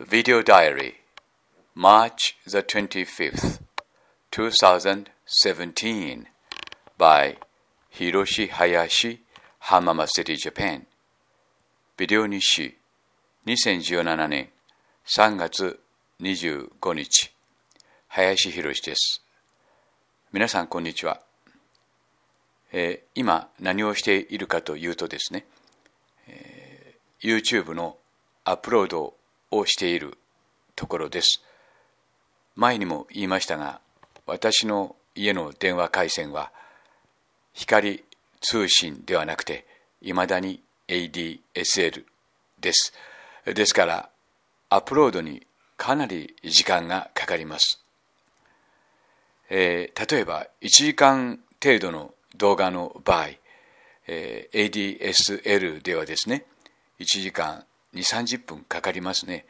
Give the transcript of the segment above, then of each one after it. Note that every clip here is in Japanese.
Video Diary March the 25th, 2017 by Hiroshi Hayashi, Hamama City, Japan Video ビデオ日誌2017年3月25日林博です皆さんこんにちは、えー、今何をしているかというとですね、えー、YouTube のアップロードをしているところです。前にも言いましたが、私の家の電話回線は、光通信ではなくて、いまだに ADSL です。ですから、アップロードにかなり時間がかかります。えー、例えば、1時間程度の動画の場合、えー、ADSL ではですね、1時間2、30分かかりますね。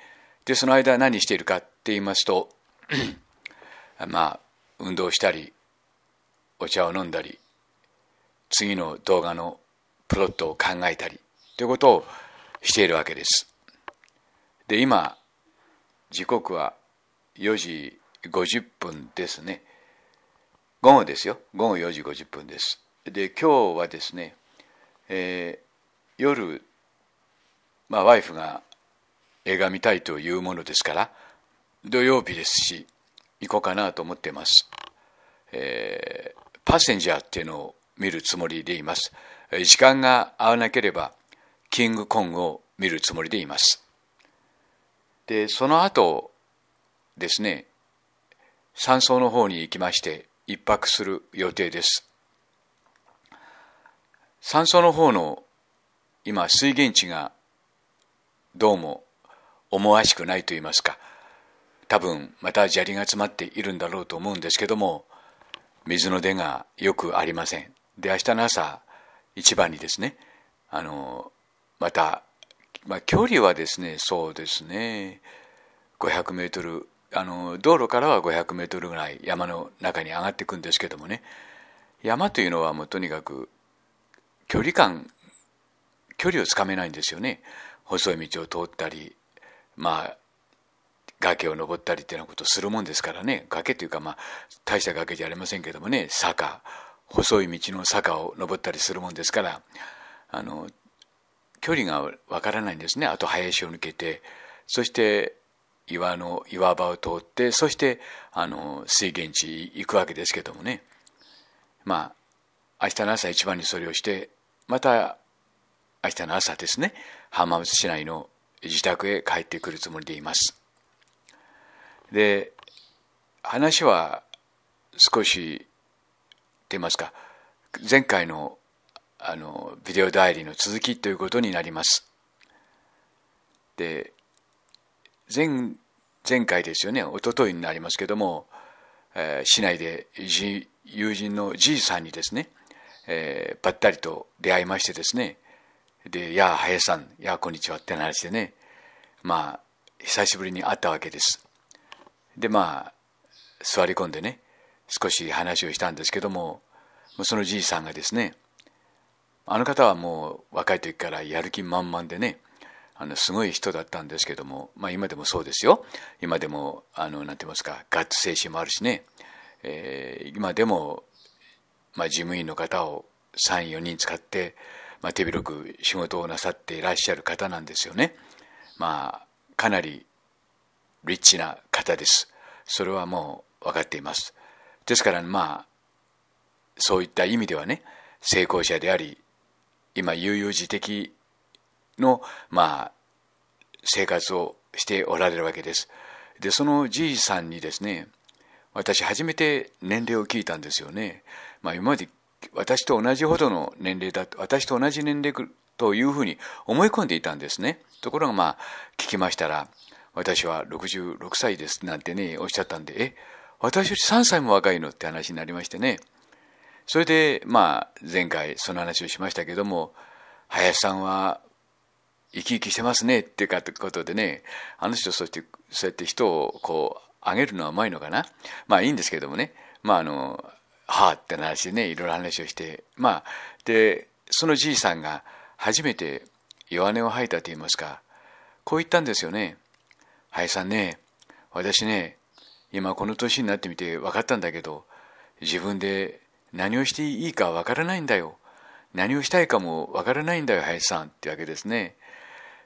で、その間何しているかって言いますと、まあ、運動したり、お茶を飲んだり、次の動画のプロットを考えたり、ということをしているわけです。で、今、時刻は4時50分ですね。午後ですよ。午後4時50分です。で、今日はですね、えー、夜まあ、ワイフが映画見たいというものですから土曜日ですし行こうかなと思っています、えー、パッセンジャーっていうのを見るつもりでいます時間が合わなければキングコングを見るつもりでいますでその後ですね山荘の方に行きまして一泊する予定です山荘の方の今水源地がどうも思わしくないと言いますか多分また砂利が詰まっているんだろうと思うんですけども水の出がよくありませんで明日の朝一番にですねあのまた、まあ、距離はですねそうですね500メートルあの道路からは500メートルぐらい山の中に上がっていくんですけどもね山というのはもうとにかく距離感距離をつかめないんですよね。細い道を通ったりまあ崖を登ったりっていうようなことをするもんですからね崖というかまあ大した崖じゃありませんけどもね坂細い道の坂を登ったりするもんですからあの距離がわからないんですねあと林を抜けてそして岩の岩場を通ってそしてあの水源地行くわけですけどもねまあ明日の朝一番にそれをしてまた明日の朝ですね浜松市内の自宅へ帰ってくるつもりでいます。で、話は少し、て言いますか、前回のあのビデオ代理の続きということになります。で、前、前回ですよね、おとといになりますけども、えー、市内で友人のじいさんにですね、えー、ばったりと出会いましてですね、で、やあ、林さん、やあ、こんにちはって話でね、まあ、久しぶりに会ったわけです。で、まあ、座り込んでね、少し話をしたんですけども、そのじいさんがですね、あの方はもう若い時からやる気満々でね、あのすごい人だったんですけども、まあ、今でもそうですよ、今でも、あのなんて言いますか、ガッツ精神もあるしね、えー、今でも、まあ、事務員の方を3、4人使って、まあ、手広く仕事をなさっていらっしゃる方なんですよね。まあ、かなりリッチな方です。それはもう分かっています。ですから、まあ、そういった意味ではね、成功者であり、今、悠々自適の、まあ、生活をしておられるわけです。で、そのじいさんにですね、私、初めて年齢を聞いたんですよね。まあ、今まで私と同じほどの年齢だ、私と同じ年齢というふうに思い込んでいたんですね。ところがまあ、聞きましたら、私は66歳ですなんてね、おっしゃったんで、え、私より3歳も若いのって話になりましてね。それで、まあ、前回その話をしましたけども、林さんは生き生きしてますねってかってことでね、あの人そうやって、そうやって人をこう、上げるのはうまいのかな。まあいいんですけどもね、まああの、はあってな話でねいろいろ話をしてまあでそのじいさんが初めて弱音を吐いたと言いますかこう言ったんですよね「林さんね私ね今この年になってみて分かったんだけど自分で何をしていいか分からないんだよ何をしたいかも分からないんだよ林さん」ってわけですね。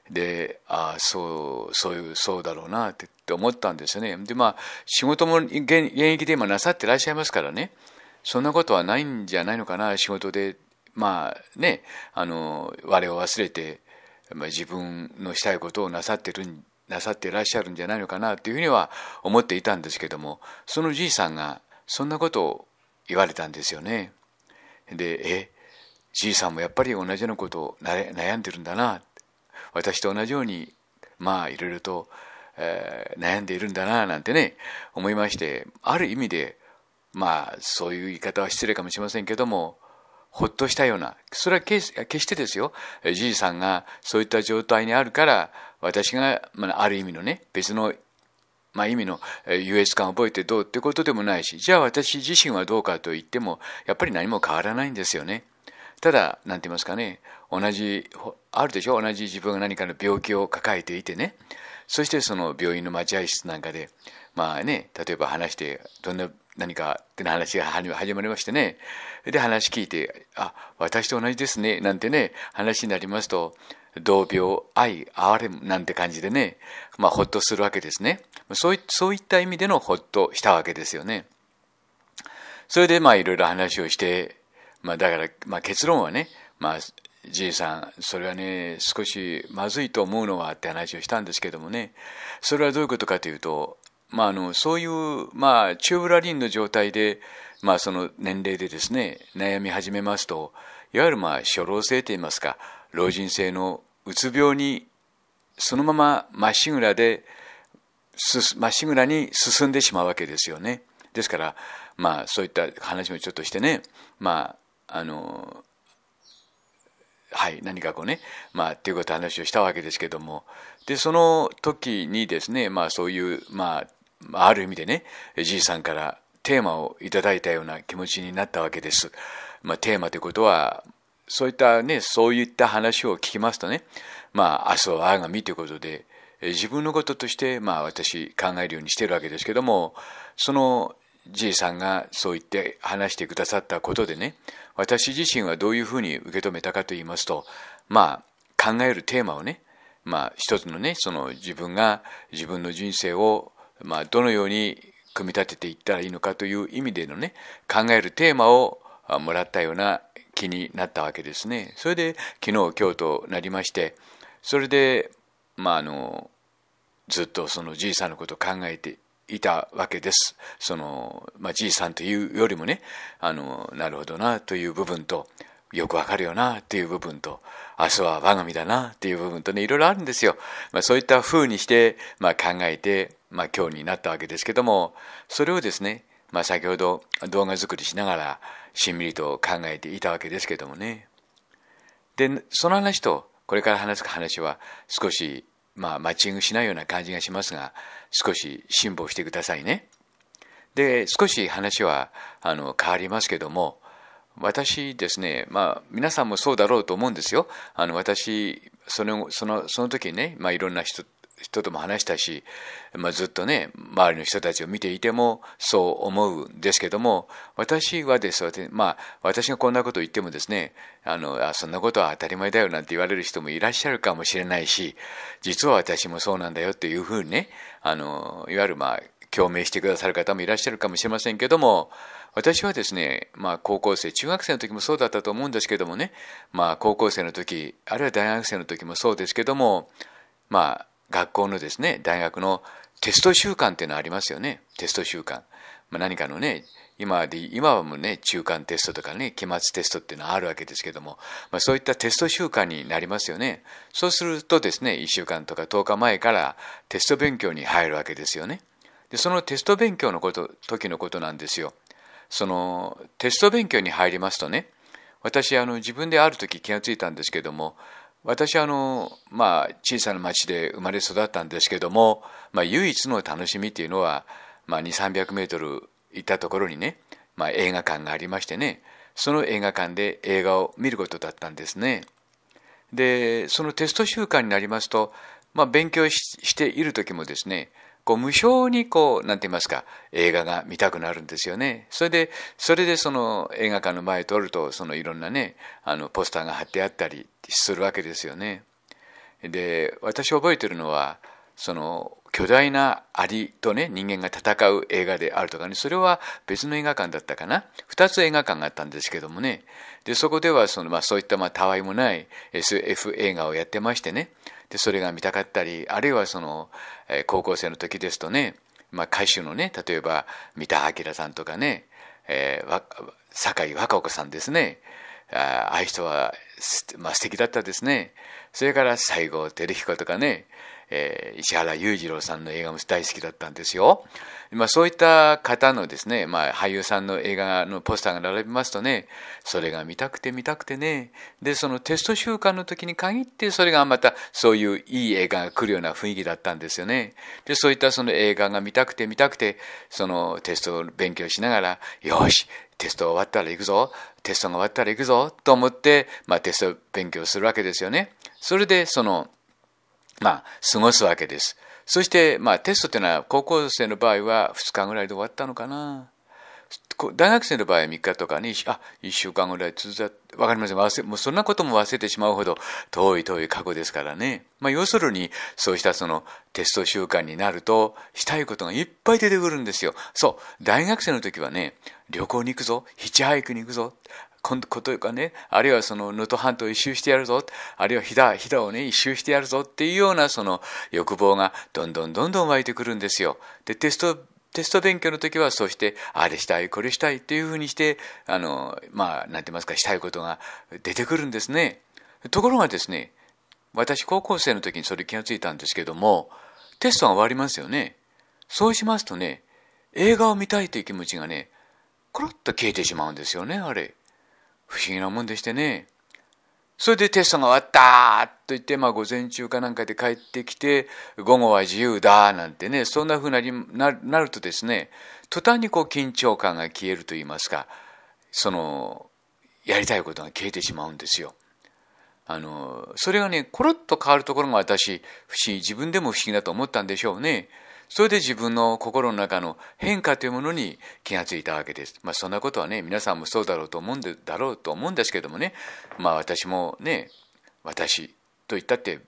でああそうそういうそうだろうなって思ったんですよね。でまあ仕事も現役で今なさってらっしゃいますからねそんなことはないんじゃないのかな、仕事で。まあね、あの、我を忘れて、自分のしたいことをなさってるなさってらっしゃるんじゃないのかなというふうには思っていたんですけどもそのじいさんがそんなことを言われたんですよね。でえじいさんもやっぱり同じようなことを悩んでるんだな私と同じようにまあいろいろと、えー、悩んでいるんだななんてね思いましてある意味でまあそういう言い方は失礼かもしれませんけどもほっとしたようなそれは決してですよじいさんがそういった状態にあるから私が、まあ、ある意味のね別のまあ、意味の優越感を覚えてどうってことでもないしじゃあ私自身はどうかと言ってもやっぱり何も変わらないんですよね。ただ何て言いますかね同じあるでしょ同じ自分が何かの病気を抱えていてねそしてその病院の待合室なんかでまあね、例えば話して、どんな何かっての話が始まりましてね。で、話聞いて、あ、私と同じですね、なんてね、話になりますと、同病、愛、哀れなんて感じでね、まあ、ほっとするわけですね。そういそういった意味でのほっとしたわけですよね。それで、まあ、いろいろ話をして、まあ、だから、まあ、結論はね、まあ、じいさん、それはね、少しまずいと思うのはって話をしたんですけどもね、それはどういうことかというと、まあ、あのそういう、まあ、チューブラリンの状態で、まあ、その年齢でですね悩み始めますといわゆる、まあ、初老性といいますか老人性のうつ病にそのまままっしぐらでまっしぐらに進んでしまうわけですよね。ですから、まあ、そういった話もちょっとしてね、まあ、あのはい、何かこうね、まあ、っていうこと話をしたわけですけども、で、その時にですね、まあ、そういう、まあ、ある意味でね、じいさんからテーマをいただいたような気持ちになったわけです。まあ、テーマということは、そういったね、そういった話を聞きますとね、まあ、明日はあがみということで、自分のこととして、まあ、私考えるようにしてるわけですけども、そのじいさんがそう言って話してくださったことでね、私自身はどういうふうに受け止めたかと言いますと、まあ、考えるテーマをね、まあ、一つのね、その自分が自分の人生をまあ、どのように組み立てていったらいいのかという意味でのね考えるテーマをもらったような気になったわけですね。それで昨日今日となりましてそれで、まあ、あのずっとそのじいさんのことを考えていたわけです。その、まあ、じいさんというよりもねあのなるほどなという部分とよくわかるよなっていう部分と、明日は我が身だなっていう部分とね、いろいろあるんですよ。まあ、そういった風にして、まあ、考えて、まあ、今日になったわけですけどもそれをですね、まあ、先ほど動画作りしながらしんみりと考えていたわけですけどもねでその話とこれから話す話は少し、まあ、マッチングしないような感じがしますが少し辛抱してくださいねで少し話はあの変わりますけども私ですね、まあ、皆さんもそうだろうと思うんですよ。あの私そのそのその時ね、まあ、いろんな人人とも話したし、まあ、ずっとね周りの人たちを見ていてもそう思うんですけども私はですまあ私がこんなことを言ってもですねあのあそんなことは当たり前だよなんて言われる人もいらっしゃるかもしれないし実は私もそうなんだよっていうふうにねあのいわゆるまあ共鳴してくださる方もいらっしゃるかもしれませんけども私はですね、まあ、高校生中学生の時もそうだったと思うんですけどもね、まあ、高校生の時あるいは大学生の時もそうですけどもまあ学校のですね、大学のテスト習慣っていうのありますよね。テスト習慣。まあ、何かのね、今で、今はもうね、中間テストとかね、期末テストっていうのはあるわけですけども、まあ、そういったテスト習慣になりますよね。そうするとですね、1週間とか10日前からテスト勉強に入るわけですよね。で、そのテスト勉強のこと、時のことなんですよ。その、テスト勉強に入りますとね、私、あの、自分である時気がついたんですけども、私はあの、まあ、小さな町で生まれ育ったんですけども、まあ、唯一の楽しみっていうのは、まあ、2 3 0 0ル行ったところにね、まあ、映画館がありましてねその映画館で映画を見ることだったんですねでそのテスト週間になりますと、まあ、勉強している時もですねこう無償にこう、なんて言いますか、映画が見たくなるんですよね。それで、それでその映画館の前通ると、そのいろんなね、あのポスターが貼ってあったりするわけですよね。で、私覚えてるのは、その巨大なアリとね、人間が戦う映画であるとかね、それは別の映画館だったかな。二つ映画館があったんですけどもね。で、そこではその、まあ、そういった、まあ、たわいもない SF 映画をやってましてね。でそれが見たかったりあるいはその、えー、高校生の時ですとね、まあ、歌手のね例えば三田明さんとかね、えー、酒井和歌子さんですねああいう人は、まあ、素敵だったですねそれから西郷輝彦とかねえー、石原裕次郎さんの映画も大好きだったんですよ。まあ、そういった方のですね、まあ、俳優さんの映画のポスターが並びますとね、それが見たくて見たくてね、で、そのテスト週間の時に限ってそれがまたそういういい映画が来るような雰囲気だったんですよね。で、そういったその映画が見たくて見たくて、そのテストを勉強しながら、よし、テスト終わったら行くぞ、テストが終わったら行くぞ、と思って、まあ、テスト勉強するわけですよね。それで、その、まあ、過ごすわけです。そして、まあ、テストというのは高校生の場合は2日ぐらいで終わったのかな。大学生の場合は3日とかに、あ、1週間ぐらい続いた、わかりません。忘れ、もうそんなことも忘れてしまうほど遠い遠い過去ですからね。まあ、要するに、そうしたそのテスト習慣になると、したいことがいっぱい出てくるんですよ。そう、大学生の時はね、旅行に行くぞ、ヒッチハイクに行くぞ、こというかね、あるいはその能登半島一周してやるぞ、あるいは飛騨、飛騨をね、一周してやるぞっていうようなその欲望がどんどんどんどん湧いてくるんですよ。で、テスト、テスト勉強の時はそうして、あれしたい、これしたいっていうふうにして、あの、まあ、なんて言いますか、したいことが出てくるんですね。ところがですね、私高校生の時にそれ気がついたんですけども、テストが終わりますよね。そうしますとね、映画を見たいという気持ちがね、コロッと消えてしまうんですよね、あれ。不思議なもんでしてね。それでテストが終わったと言って、まあ午前中かなんかで帰ってきて、午後は自由だなんてね、そんな風なりなるとですね、途端にこう緊張感が消えると言いますか、その、やりたいことが消えてしまうんですよ。あの、それがね、コロッと変わるところが私、不思議、自分でも不思議だと思ったんでしょうね。それで自分の心の中の変化というものに気がついたわけです。まあ、そんなことはね、皆さんもそうだろうと思うんでだろうと思うんですけどもね、まあ私もね、私と言ったって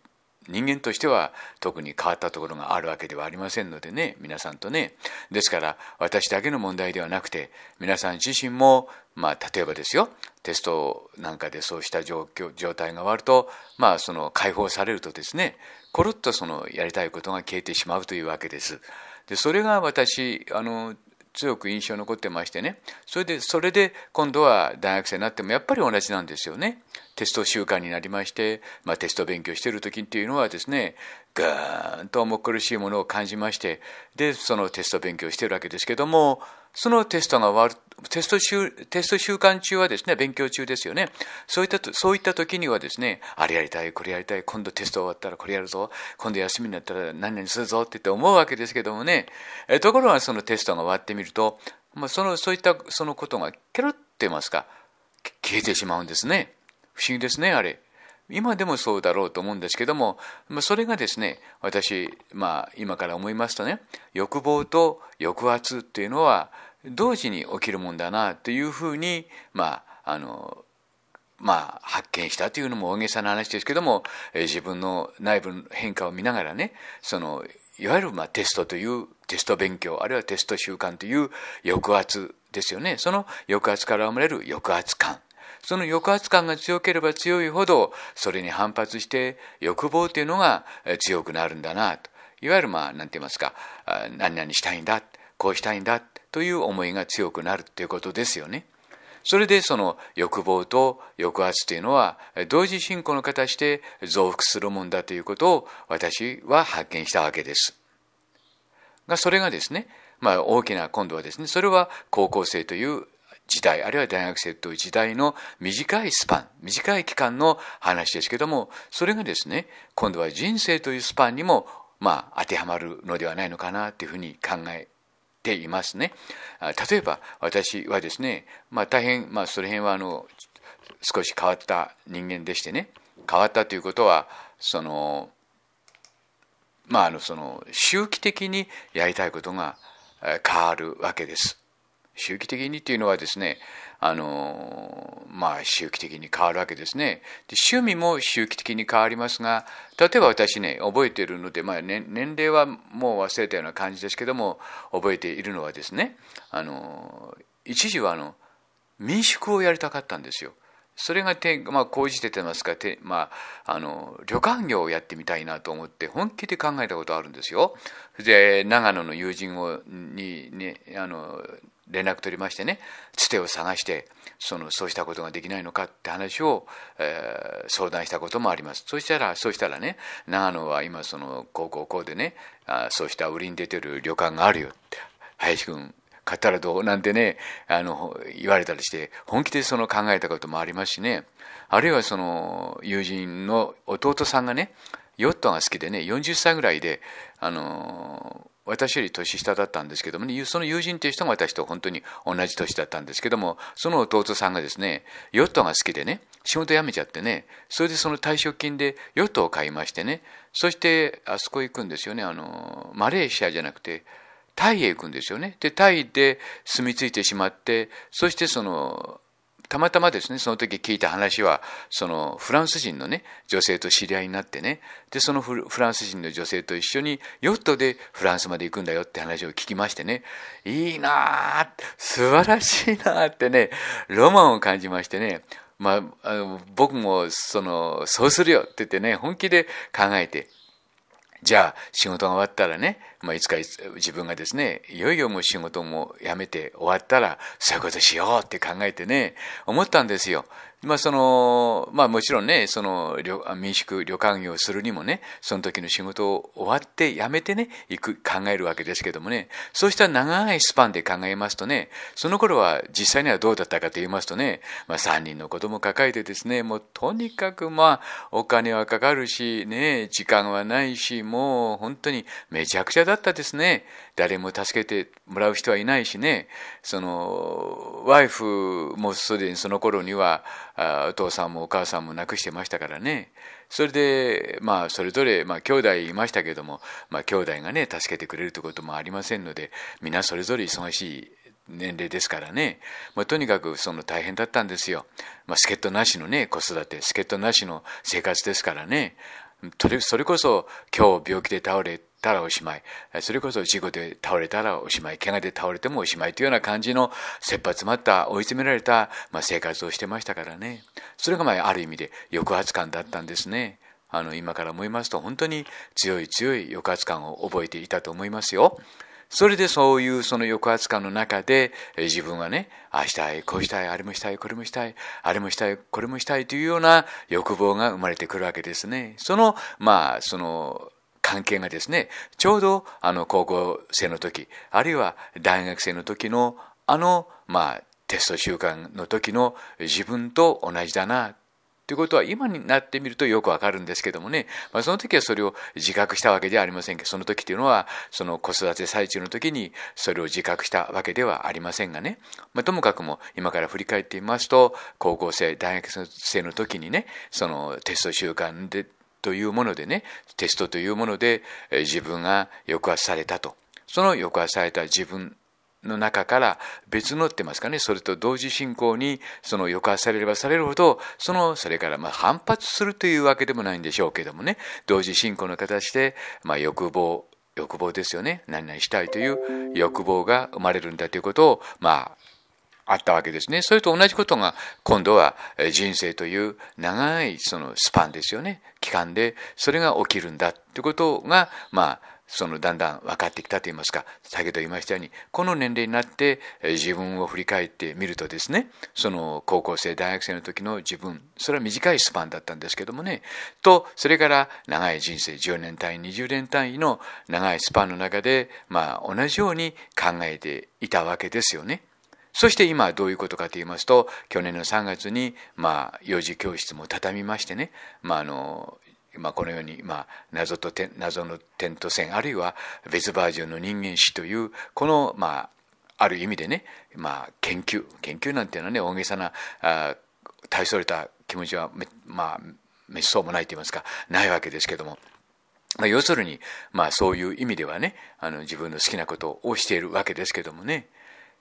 人間としては特に変わったところがあるわけではありませんのでね、皆さんとね。ですから私だけの問題ではなくて、皆さん自身も、まあ例えばですよ、テストなんかでそうした状況、状態が終わると、まあその解放されるとですね、コロッとそのやりたいことが消えてしまうというわけです。でそれが私あの強く印象に残ってましてねそれでそれで今度は大学生になってもやっぱり同じなんですよねテスト習慣になりまして、まあ、テスト勉強してる時っていうのはですねガーンと重苦しいものを感じましてでそのテスト勉強してるわけですけどもそのテストが終わるテスト週、テスト週間中はですね、勉強中ですよね。そういった、そういった時にはですね、あれやりたい、これやりたい、今度テスト終わったらこれやるぞ、今度休みになったら何々するぞってって思うわけですけどもね、えところがそのテストが終わってみると、まあ、その、そういったそのことが、ケロって言いますか、消えてしまうんですね。不思議ですね、あれ。今でもそうだろうと思うんですけども、まあ、それがですね私、まあ、今から思いますとね欲望と抑圧っていうのは同時に起きるもんだなというふうにまああのまあ、発見したというのも大げさな話ですけども、え自分の内部の変化を見ながらねそのいわゆるまあテストというテスト勉強あるいはテスト習慣という抑圧ですよねその抑圧から生まれる抑圧感その抑圧感が強ければ強いほどそれに反発して欲望というのが強くなるんだなといわゆるまあなんて言いますか何々したいんだこうしたいんだという思いが強くなるということですよね。それでその欲望と抑圧というのは同時進行の形で増幅するもんだということを私は発見したわけです。がそれがですね、まあ、大きな今度はですねそれは高校生という時代あるいは大学生という時代の短いスパン短い期間の話ですけどもそれがですね今度は人生というスパンにもまあ当てはまるのではないのかなというふうに考えていますね。例えば私はですね、まあ、大変、まあ、その辺はあの少し変わった人間でしてね変わったということはそのまああのその周期的にやりたいことが変わるわけです。周期的にというのはですねあのまあ周期的に変わるわけですねで趣味も周期的に変わりますが例えば私ね覚えているので、まあ、ね、年齢はもう忘れたような感じですけども覚えているのはですねあの一時はあの民宿をやりたかったんですよ。それがて、まあ、講じててますかて、まあ、あの旅館業をやってみたいなと思って本気で考えたことあるんですよ。で長野の友人をに、ね、あの連絡取りましてねつてを探してそのそうしたことができないのかって話を、えー、相談したこともありますそしたらそうしたらね長野は今そのこうこうこうでねあそうした売りに出てる旅館があるよって林くん買ったらどうなんてねあの言われたりして本気でその考えたこともありますしねあるいはその友人の弟さんがねヨットが好きでね40歳ぐらいであのー私より年下だったんですけども、ね、その友人という人が私と本当に同じ年だったんですけども、その弟さんがですね、ヨットが好きでね、仕事辞めちゃってね、それでその退職金でヨットを買いましてね、そしてあそこ行くんですよね、あの、マレーシアじゃなくて、タイへ行くんですよね。で、タイで住み着いてしまって、そしてその、たまたまですね、その時聞いた話は、そのフランス人のね、女性と知り合いになってね、で、そのフランス人の女性と一緒にヨットでフランスまで行くんだよって話を聞きましてね、いいなぁ、素晴らしいなぁってね、ロマンを感じましてね、まあ、あの僕もその、そうするよって言ってね、本気で考えて、じゃあ仕事が終わったらね、まあ、いつか自分がですね、いよいよもう仕事も辞めて終わったら、そういうことしようって考えてね、思ったんですよ。まあその、まあもちろんね、その民宿、旅館業をするにもね、その時の仕事を終わって辞めてね、行く、考えるわけですけどもね、そうした長いスパンで考えますとね、その頃は実際にはどうだったかと言いますとね、まあ三人の子供抱えてですね、もうとにかくまあお金はかかるし、ね、時間はないし、もう本当にめちゃくちゃだったですね誰も助けてもらう人はいないしねそのワイフもすでにその頃にはお父さんもお母さんも亡くしてましたからねそれでまあそれぞれまあ兄弟いましたけどもまあ兄弟がね助けてくれるということもありませんので皆それぞれ忙しい年齢ですからね、まあ、とにかくその大変だったんですよ、まあ、助っ人なしのね子育て助っ人なしの生活ですからねそれこそ今日病気で倒れたらおしまい。それこそ事故で倒れたらおしまい。怪我で倒れてもおしまいというような感じの切羽詰まった、追い詰められた、まあ、生活をしてましたからね。それがまあある意味で抑圧感だったんですね。あの、今から思いますと本当に強い強い抑圧感を覚えていたと思いますよ。それでそういうその抑圧感の中で自分はね、あしたい、こうしたい、あれもしたい、これもしたい、あれもしたい、これもしたいというような欲望が生まれてくるわけですね。その、まあ、その、関係がですね、ちょうどあの高校生の時、あるいは大学生の時のあの、まあ、テスト習慣の時の自分と同じだなということは今になってみるとよくわかるんですけどもね、まあ、その時はそれを自覚したわけではありませんけどその時というのはその子育て最中の時にそれを自覚したわけではありませんがね、まあ、ともかくも今から振り返ってみますと高校生大学生の時にねそのテスト習慣でというものでね、テストというもので自分が抑圧されたと。その抑圧された自分の中から別のってますかね、それと同時進行にその抑圧されればされるほど、その、それからま反発するというわけでもないんでしょうけどもね、同時進行の形で、ま欲望、欲望ですよね。何々したいという欲望が生まれるんだということを、まあ、あったわけですね。それと同じことが今度は人生という長いそのスパンですよね。期間でそれが起きるんだってことが、まあ、そのだんだん分かってきたと言いますか、先ほど言いましたように、この年齢になって自分を振り返ってみるとですね、その高校生、大学生の時の自分、それは短いスパンだったんですけどもね、と、それから長い人生、10年単位、20年単位の長いスパンの中で、まあ同じように考えていたわけですよね。そして今どういうことかと言いますと去年の3月に、まあ、幼児教室も畳みましてね、まあ、あのまあ、このように、まあ、謎と謎の点と線あるいは別バージョンの人間史というこの、まあ、ある意味でね、まあ、研究研究なんていうのはね大げさなあ大それた気持ちはまあ、めっそうもないと言いますかないわけですけども。まあ、要するに、まあ、そういう意味ではねあの自分の好きなことをしているわけですけどもね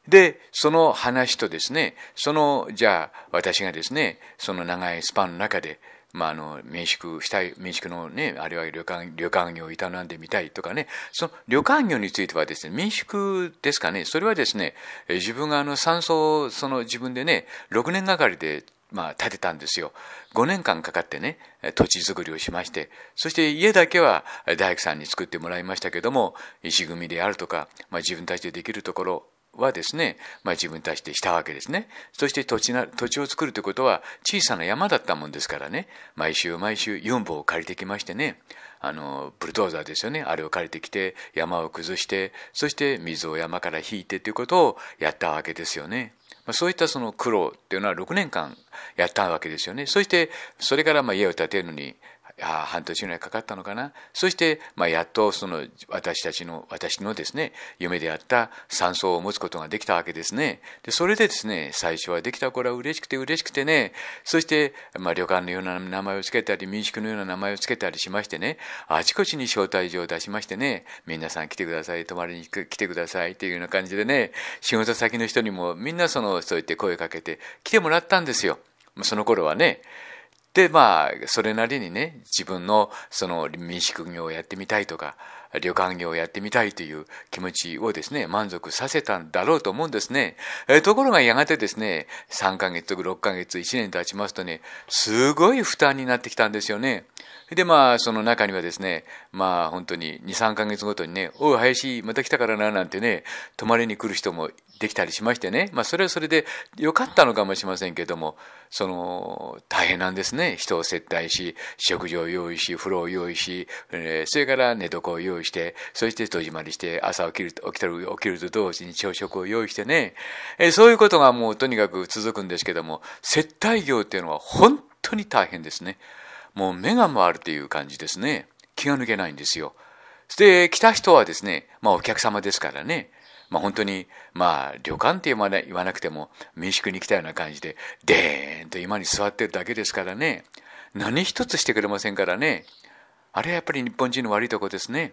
で、その話とですね、その、じゃあ、私がですね、その長いスパンの中で、まあ、あの民宿したい民宿のねあるいは旅館旅館業を営んでみたいとかねその旅館業についてはですね民宿ですかねそれはですね自分があの山荘をその自分でね6年がかりでまあ、建てたんですよ。5年間かかってね、土地づくりをしまして、そして家だけは大工さんに作ってもらいましたけども、石組みであるとか、まあ、自分たちでできるところはですね、まあ、自分たちでしたわけですね。そして土地な土地を作るということは小さな山だったもんですからね、毎週毎週4本を借りてきましてね、あの、ブルドーザーですよね。あれを借りてきて、山を崩して、そして水を山から引いてということをやったわけですよね。まあ、そういったその苦労っていうのは6年間やったわけですよね。そして、それからまあ家を建てるのに、半年ぐらいかかったのかなそして、まあ、やっとその私たちの私のですね夢であった山荘を持つことができたわけですねでそれでですね最初はできた頃は嬉しくて嬉しくてねそして、まあ、旅館のような名前を付けたり民宿のような名前を付けたりしましてねあちこちに招待状を出しましてね皆さん来てください泊まりに来てくださいっていうような感じでね仕事先の人にもみんなそのそう言って声かけて来てもらったんですよその頃はねでまあそれなりにね自分のその民宿業をやってみたいとか旅館業をやってみたいという気持ちをですね満足させたんだろうと思うんですね、えところがやがてですね3ヶ月とか6ヶ月1年経ちますとねすごい負担になってきたんですよねでまあその中にはですねまあ本当に23ヶ月ごとにね「おう林また来たからな」なんてね泊まりに来る人もできたりしましてね、まあ、それはそれで良かったのかもしれませんけどもその大変なんですね人を接待し食事を用意し風呂を用意し、えそれから寝床を用意してそして戸締まりして朝起きる起きた起きると同時に朝食を用意してね、えそういうことがもうとにかく続くんですけども接待業っていうのは本当に大変ですねもう目が回るという感じですね気が抜けないんですよで来た人はですねまあお客様ですからねまあ、本当に、まあ、旅館って言わ言わなくても、民宿に来たような感じで、でーんと今に座ってるだけですからね。何一つしてくれませんからね。あれはやっぱり日本人の悪いとこですね。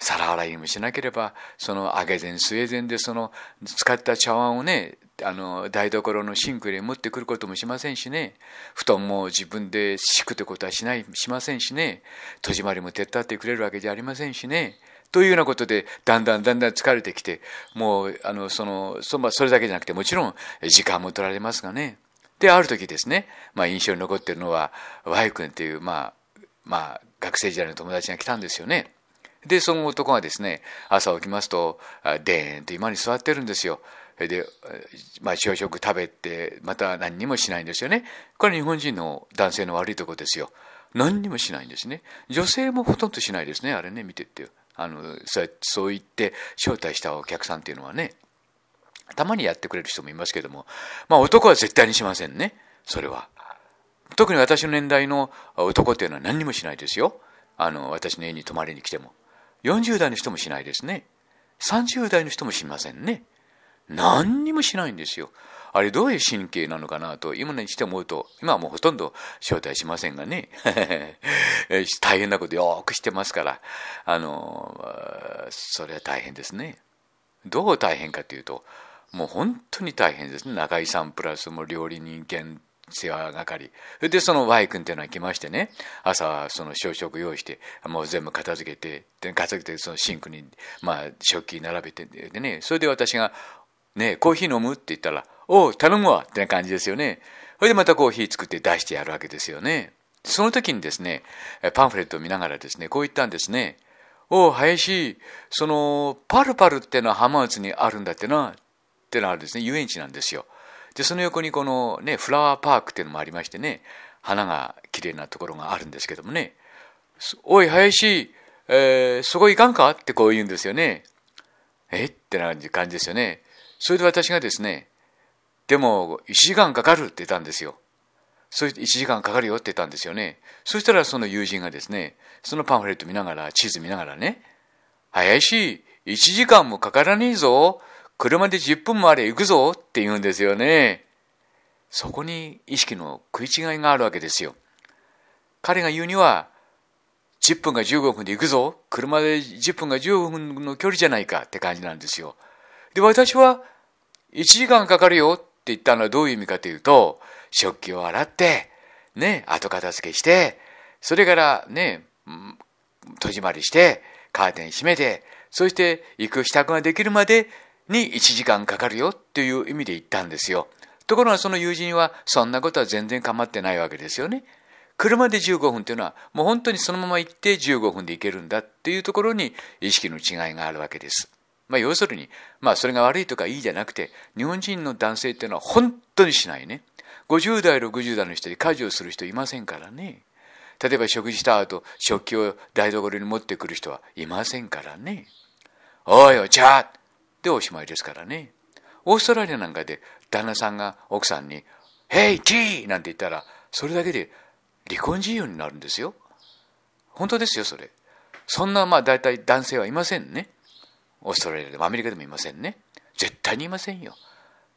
皿洗いもしなければ、その揚げ膳、末膳でその使った茶碗をね、あの台所のシンクで持ってくることもしませんしね、布団も自分で敷くってことはしない、しませんしね、戸締まりも手伝ってくれるわけじゃありませんしね、というようなことで、だんだんだんだん疲れてきて、もう、あの、その、そそれだけじゃなくて、もちろん、時間も取られますがね。で、ある時ですね、まあ、印象に残ってるのは、ワイ君っていう、まあ、まあ、学生時代の友達が来たんですよね。で、その男がですね、朝起きますと、でーんと今に座ってるんですよ。で、まあ、朝食食べて、また何にもしないんですよね。これ日本人の男性の悪いとこですよ。何にもしないんですね。女性もほとんどしないですね、あれね、見てって。あのそうそう言って招待したお客さんっていうのはねたまにやってくれる人もいますけどもまあ男は絶対にしませんねそれは特に私の年代の男っていうのは何にもしないですよあの私の家に泊まりに来ても40代の人もしないですね30代の人もしませんね何にもしないんですよあれどういう神経なのかなと、今にして思うと、今はもうほとんど招待しませんがね、大変なことよくしてますから、あの、それは大変ですね。どう大変かというと、もう本当に大変ですね。中井さんプラスも料理人兼世話係。で、その Y 君っていうのは来ましてね、朝、その朝食用意して、もう全部片付けて、片付けて、そのシンクに、まあ、食器並べて、でね、それで私がね、コーヒー飲むって言ったら、おう、頼むわってな感じですよね。それでまたコーヒー作って出してやるわけですよね。その時にですね、パンフレットを見ながらですね、こう言ったんですね。おう、林、その、パルパルってのは浜松にあるんだってな、ってのはですね、遊園地なんですよ。で、その横にこのね、フラワーパークっていうのもありましてね、花が綺麗なところがあるんですけどもね、おい、林、えー、そこ行かんかってこう言うんですよね。えってな感じですよね。それで私がですね、でも1時間かかるって言ったんですよ。それ1時間かかるよって言ったんですよね。そしたらその友人がですね、そのパンフレット見ながら、地図見ながらね、早いし、1時間もかからねえぞ。車で10分もあれ行くぞって言うんですよね。そこに意識の食い違いがあるわけですよ。彼が言うには、10分か15分で行くぞ。車で10分か15分の距離じゃないかって感じなんですよ。で、私は1時間かかるよって言ったのはどういう意味かというと、食器を洗って、ね、後片付けして、それからね、戸締まりして、カーテン閉めて、そして行く支度ができるまでに1時間かかるよという意味で言ったんですよ。ところがその友人はそんなことは全然構ってないわけですよね。車で15分というのはもう本当にそのまま行って15分で行けるんだっていうところに意識の違いがあるわけです。まあ、要するに、まあ、それが悪いとかいいじゃなくて、日本人の男性っていうのは本当にしないね。50代、60代の人で家事をする人いませんからね。例えば食事した後、食器を台所に持ってくる人はいませんからね。おいお茶でおしまいですからね。オーストラリアなんかで旦那さんが奥さんに、ヘイティーなんて言ったら、それだけで離婚事由になるんですよ。本当ですよ、それ。そんな、まあ大体男性はいませんね。オーストラリアでもアメリカでもいませんね。絶対にいませんよ。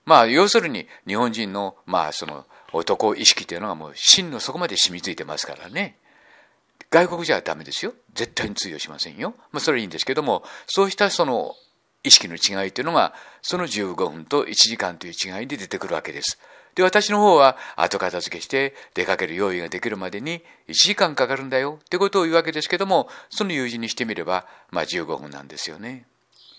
まあ、要するに日本人の、まあ、その男意識というのがもう真の底まで染みついてますからね。外国じゃダメですよ。絶対に通用しませんよ。まあ、それはいいんですけども、そうしたその意識の違いというのが、その15分と1時間という違いで出てくるわけです。で、私の方は後片付けして出かける用意ができるまでに1時間かかるんだよってことを言うわけですけども、その友人にしてみれば、まあ15分なんですよね。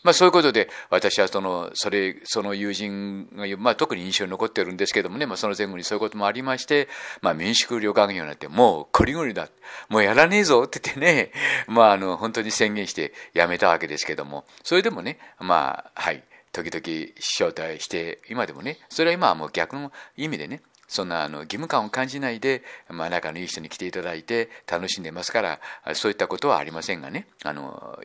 まあ、そういうことで私はそのそれその友人が、まあ、特に印象に残ってるんですけどもね、まあ、その前後にそういうこともありまして、まあ、民宿旅館業なんてもうこりごりだもうやらねえぞって言ってね、まあ、あの本当に宣言してやめたわけですけどもそれでもねまあはい時々招待して今でもねそれは今はもう逆の意味でねそんなあの義務感を感じないで、まあ、仲のいい人に来ていただいて楽しんでますからそういったことはありませんがねあの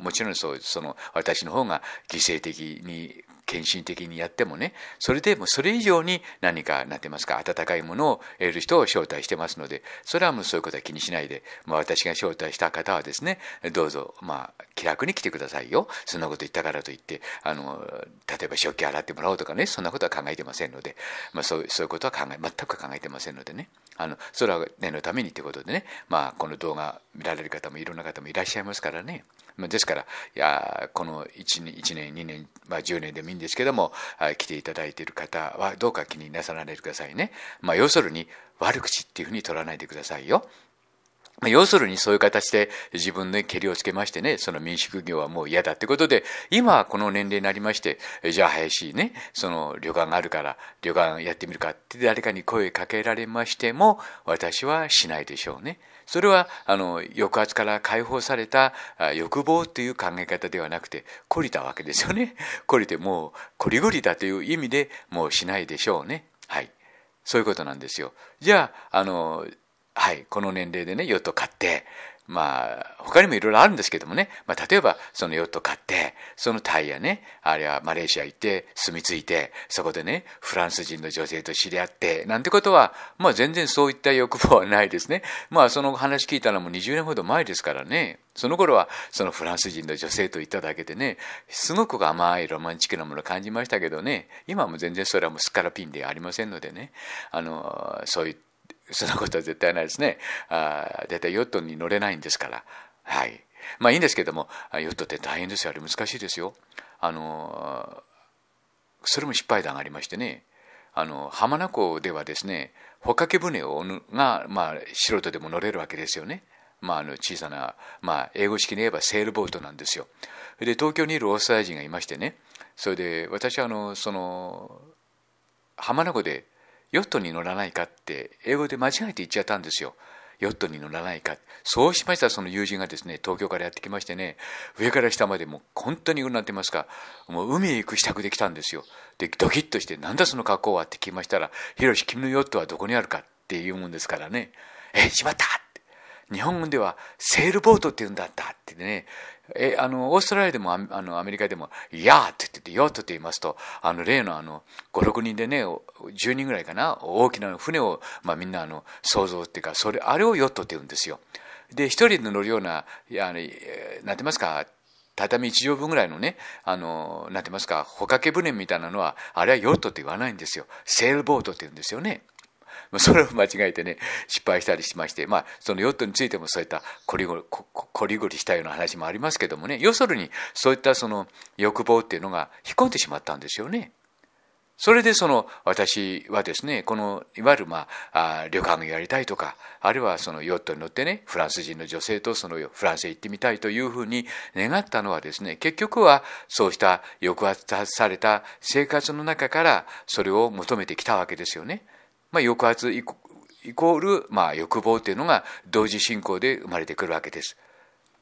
もちろんそうその私の方が犠牲的に献身的にやってもねそれでもそれ以上に何かなってますか温かいものを得る人を招待してますのでそれはもうそういうことは気にしないで、まあ、私が招待した方はですねどうぞまあ気楽に来てくださいよそんなこと言ったからといってあの例えば食器洗ってもらおうとかねそんなことは考えてませんので、まあ、そうそういうことは考え全く考えてませんのでねあのそれは念のためにということでね、まあ、この動画見られる方もいろんな方もいらっしゃいますからね。まですから、いやこの 1, 1年、2年、まあ、10年でもいいんですけども、来ていただいている方はどうか気になさらないでくださいね。まあ、要するに悪口っていうふうに取らないでくださいよ。要するにそういう形で自分でけりをつけましてね、その民宿業はもう嫌だってことで、今はこの年齢になりまして、じゃあ林ね、その旅館があるから旅館やってみるかって誰かに声かけられましても、私はしないでしょうね。それはあの抑圧から解放された欲望という考え方ではなくて懲りたわけですよね懲りてもうこりごりだという意味でもうしないでしょうねはいそういうことなんですよじゃああのはいこの年齢でねヨット買ってまあ、他にもいろいろあるんですけどもね、まあ、例えば、そのヨット買って、そのタイやね、あるいはマレーシア行って、住み着いて、そこでね、フランス人の女性と知り合って、なんてことは、まあ、全然そういった欲望はないですね。まあ、その話聞いたのも20年ほど前ですからね、その頃は、そのフランス人の女性とっただけでね、すごく甘いロマンチックなものを感じましたけどね、今も全然それはもうすっからピンではありませんのでね、あの、そういったそんなことは絶対ないですね。あだいたいヨットに乗れないんですから。はい。まあいいんですけども、ヨットって大変ですよ。あれ難しいですよ。あの、それも失敗談がありましてね。あの浜名湖ではですね、ほかけ船をが、まあ、素人でも乗れるわけですよね。まあ、あの小さな、まあ、英語式で言えばセールボートなんですよ。で、東京にいるオーストラリア人がいましてね、それで私はあのその浜名湖でヨットに乗らないかって英語で間違えて言っちゃったんですよ。ヨットに乗らないか。そうしましたその友人がですね、東京からやってきましてね、上から下までもう本当にうなってますか、もう海へ行く支度で来たんですよ。で、ドキッとして、なんだその格好はって聞きましたら、ヒロシ、君のヨットはどこにあるかって言うもんですからね、え、しまった日本語ではセールボートって言うんだったってね、えあのオーストラリアでもあのアメリカでも「やー」って言ってて「ヨット」って言いますとあの例のあの56人でね10人ぐらいかな大きな船を、まあ、みんなあの想像っていうかそれあれをヨットって言うんですよ。で一人で乗るようなあのなんてますか畳1畳分ぐらいのね、あの、なんて言いますか、帆掛け船みたいなのは、あれはヨットって言わないんですよ。セールボートって言うんですよね。それを間違えてね、失敗したりしまして、まあ、そのヨットについてもそういったこりごり、こりごりしたような話もありますけどもね、要するにそういったその欲望っていうのが引っ込んでしまったんですよね。それでその私はですね、このいわゆる、まあ、あ旅館をやりたいとか、あるいはそのヨットに乗ってね、フランス人の女性とそのフランスへ行ってみたいというふうに願ったのはですね、結局はそうした抑圧された生活の中からそれを求めてきたわけですよね。まあ、抑圧イコール、まあ、欲望というのが同時進行で生まれてくるわけです。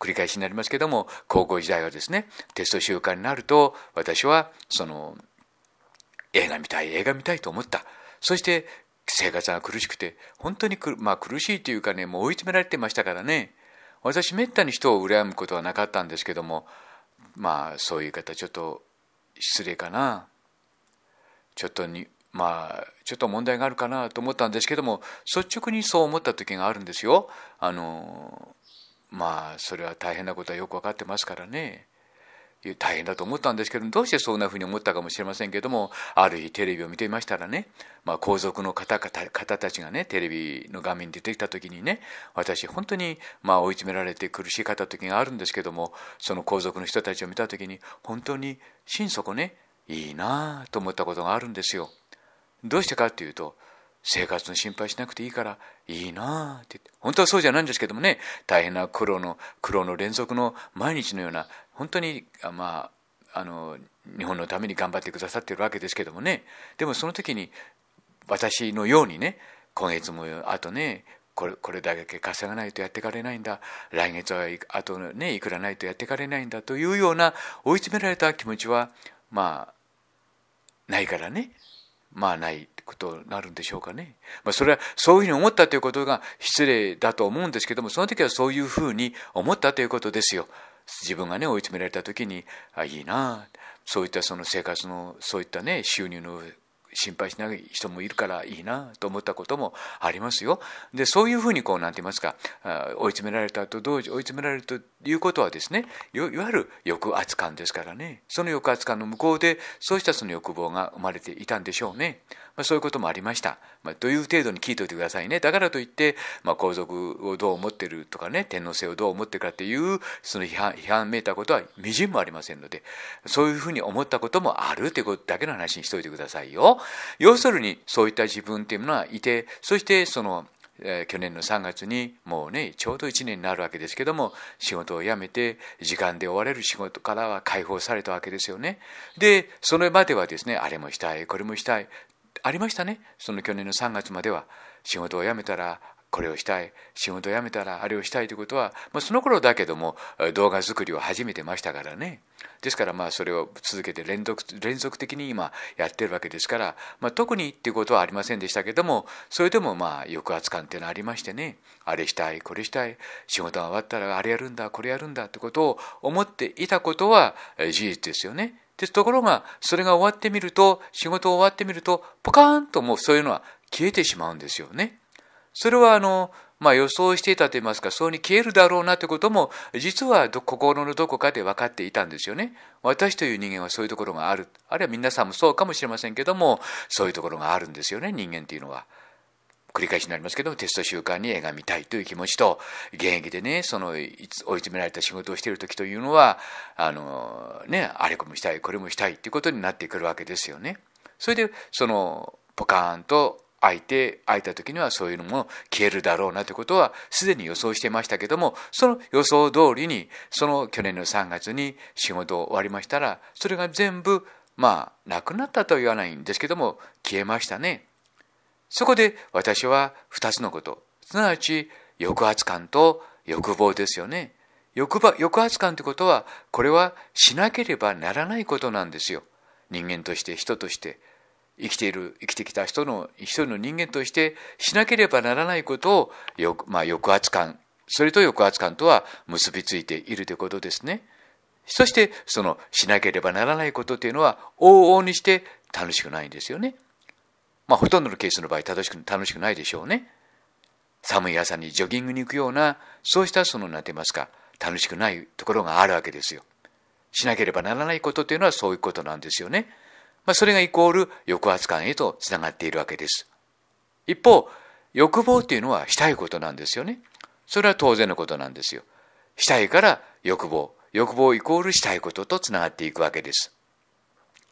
繰り返しになりますけども高校時代はですねテスト習慣になると私はその映画見たい映画見たいと思ったそして生活が苦しくて本当にく、まあ、苦しいというかねもう追い詰められてましたからね私めったに人を羨むことはなかったんですけどもまあそういう方ちょっと失礼かなちょっとにまあちょっと問題があるかなと思ったんですけども率直にそう思った時があるんですよ。あのまあそれは大変なことはよく分かってますからね。大変だと思ったんですけどどうしてそんなふうに思ったかもしれませんけどもある日テレビを見ていましたらね、まあ、皇族の方方たちがねテレビの画面に出てきた時にね私本当にまあ追い詰められて苦しかった時があるんですけどもその皇族の人たちを見た時に本当に心底ねいいなあと思ったことがあるんですよ。どうしてかっていうと生活の心配しなくていいからいいなあって本当はそうじゃないんですけどもね大変な苦労の苦労の連続の毎日のような本当にまああの日本のために頑張ってくださってるわけですけどもねでもその時に私のようにね今月もあとねこれこれだけ稼がないとやっていかれないんだ来月はあとねいくらないとやっていかれないんだというような追い詰められた気持ちはまあないからねまあないことになるんでしょうかね。まあ、それはそういうふうに思ったということが失礼だと思うんですけども、その時はそういうふうに思ったということですよ。自分がね、追い詰められた時に、あ、いいなそういったその生活の、そういったね、収入の心配しない人もいるからいいなと思ったこともありますよ。でそういうふうにこう何て言いますか追い詰められたと同時追い詰められるということはですねいわゆる抑圧感ですからねその抑圧感の向こうでそうしたその欲望が生まれていたんでしょうね。まあ、そういうこともありました。まあ、という程度に聞いといてくださいね。だからといって、まあ、皇族をどう思ってるとかね、天皇制をどう思ってるかっていう、その批判、批判めいたことはみじんもありませんので、そういうふうに思ったこともあるということだけの話にしておいてくださいよ。要するに、そういった自分っていうものはいて、そしてその、去年の3月にもうねちょうど1年になるわけですけども仕事を辞めて時間で追われる仕事からは解放されたわけですよねでそれまではですねあれもしたいこれもしたいありましたねその去年の3月までは仕事を辞めたらこれをしたい仕事を辞めたらあれをしたいということは、まあ、その頃だけども動画作りを始めてましたからねですからまあそれを続けて連続連続的に今やってるわけですから、まあ、特にっていうことはありませんでしたけどもそれでもまあ抑圧感っていうのはありましてねあれしたいこれしたい仕事が終わったらあれやるんだこれやるんだってことを思っていたことは事実ですよね。ですところが、それが終わってみると、仕事終わってみると、ポカーンともうそういうのは消えてしまうんですよね。それはあの、まあ、予想していたといいますか、そうに消えるだろうなということも、実は心のどこかで分かっていたんですよね。私という人間はそういうところがある。あるいは皆さんもそうかもしれませんけども、そういうところがあるんですよね、人間っていうのは。繰り返しになりますけども、テスト週間に映画見たいという気持ちと、現役でね、その、追い詰められた仕事をしている時というのは、あの、ね、あれこもしたい、これもしたいっていうことになってくるわけですよね。それで、その、ポカーンと開いて、開いた時にはそういうのも消えるだろうなということは、すでに予想してましたけども、その予想通りに、その去年の3月に仕事終わりましたら、それが全部、まあ、なくなったとは言わないんですけども、消えましたね。そこで私は二つのこと、すなわち抑圧感と欲望ですよね。欲抑圧感ということは、これはしなければならないことなんですよ。人間として、人として、生きている、生きてきた人の、一人の人間として、しなければならないことを、まあ、抑圧感、それと抑圧感とは結びついているということですね。そして、その、しなければならないことというのは、往々にして楽しくないんですよね。まあ、ほとんどのケースの場合楽しく楽しくないでしょうね。寒い朝にジョギングに行くようなそうしたその何て言いますか楽しくないところがあるわけですよ。しなければならないことというのはそういうことなんですよね。まあ、それがイコール抑圧感へとつながっているわけです。一方欲望というのはしたいことなんですよね。それは当然のことなんですよ。したいから欲望欲望イコールしたいこととつながっていくわけです。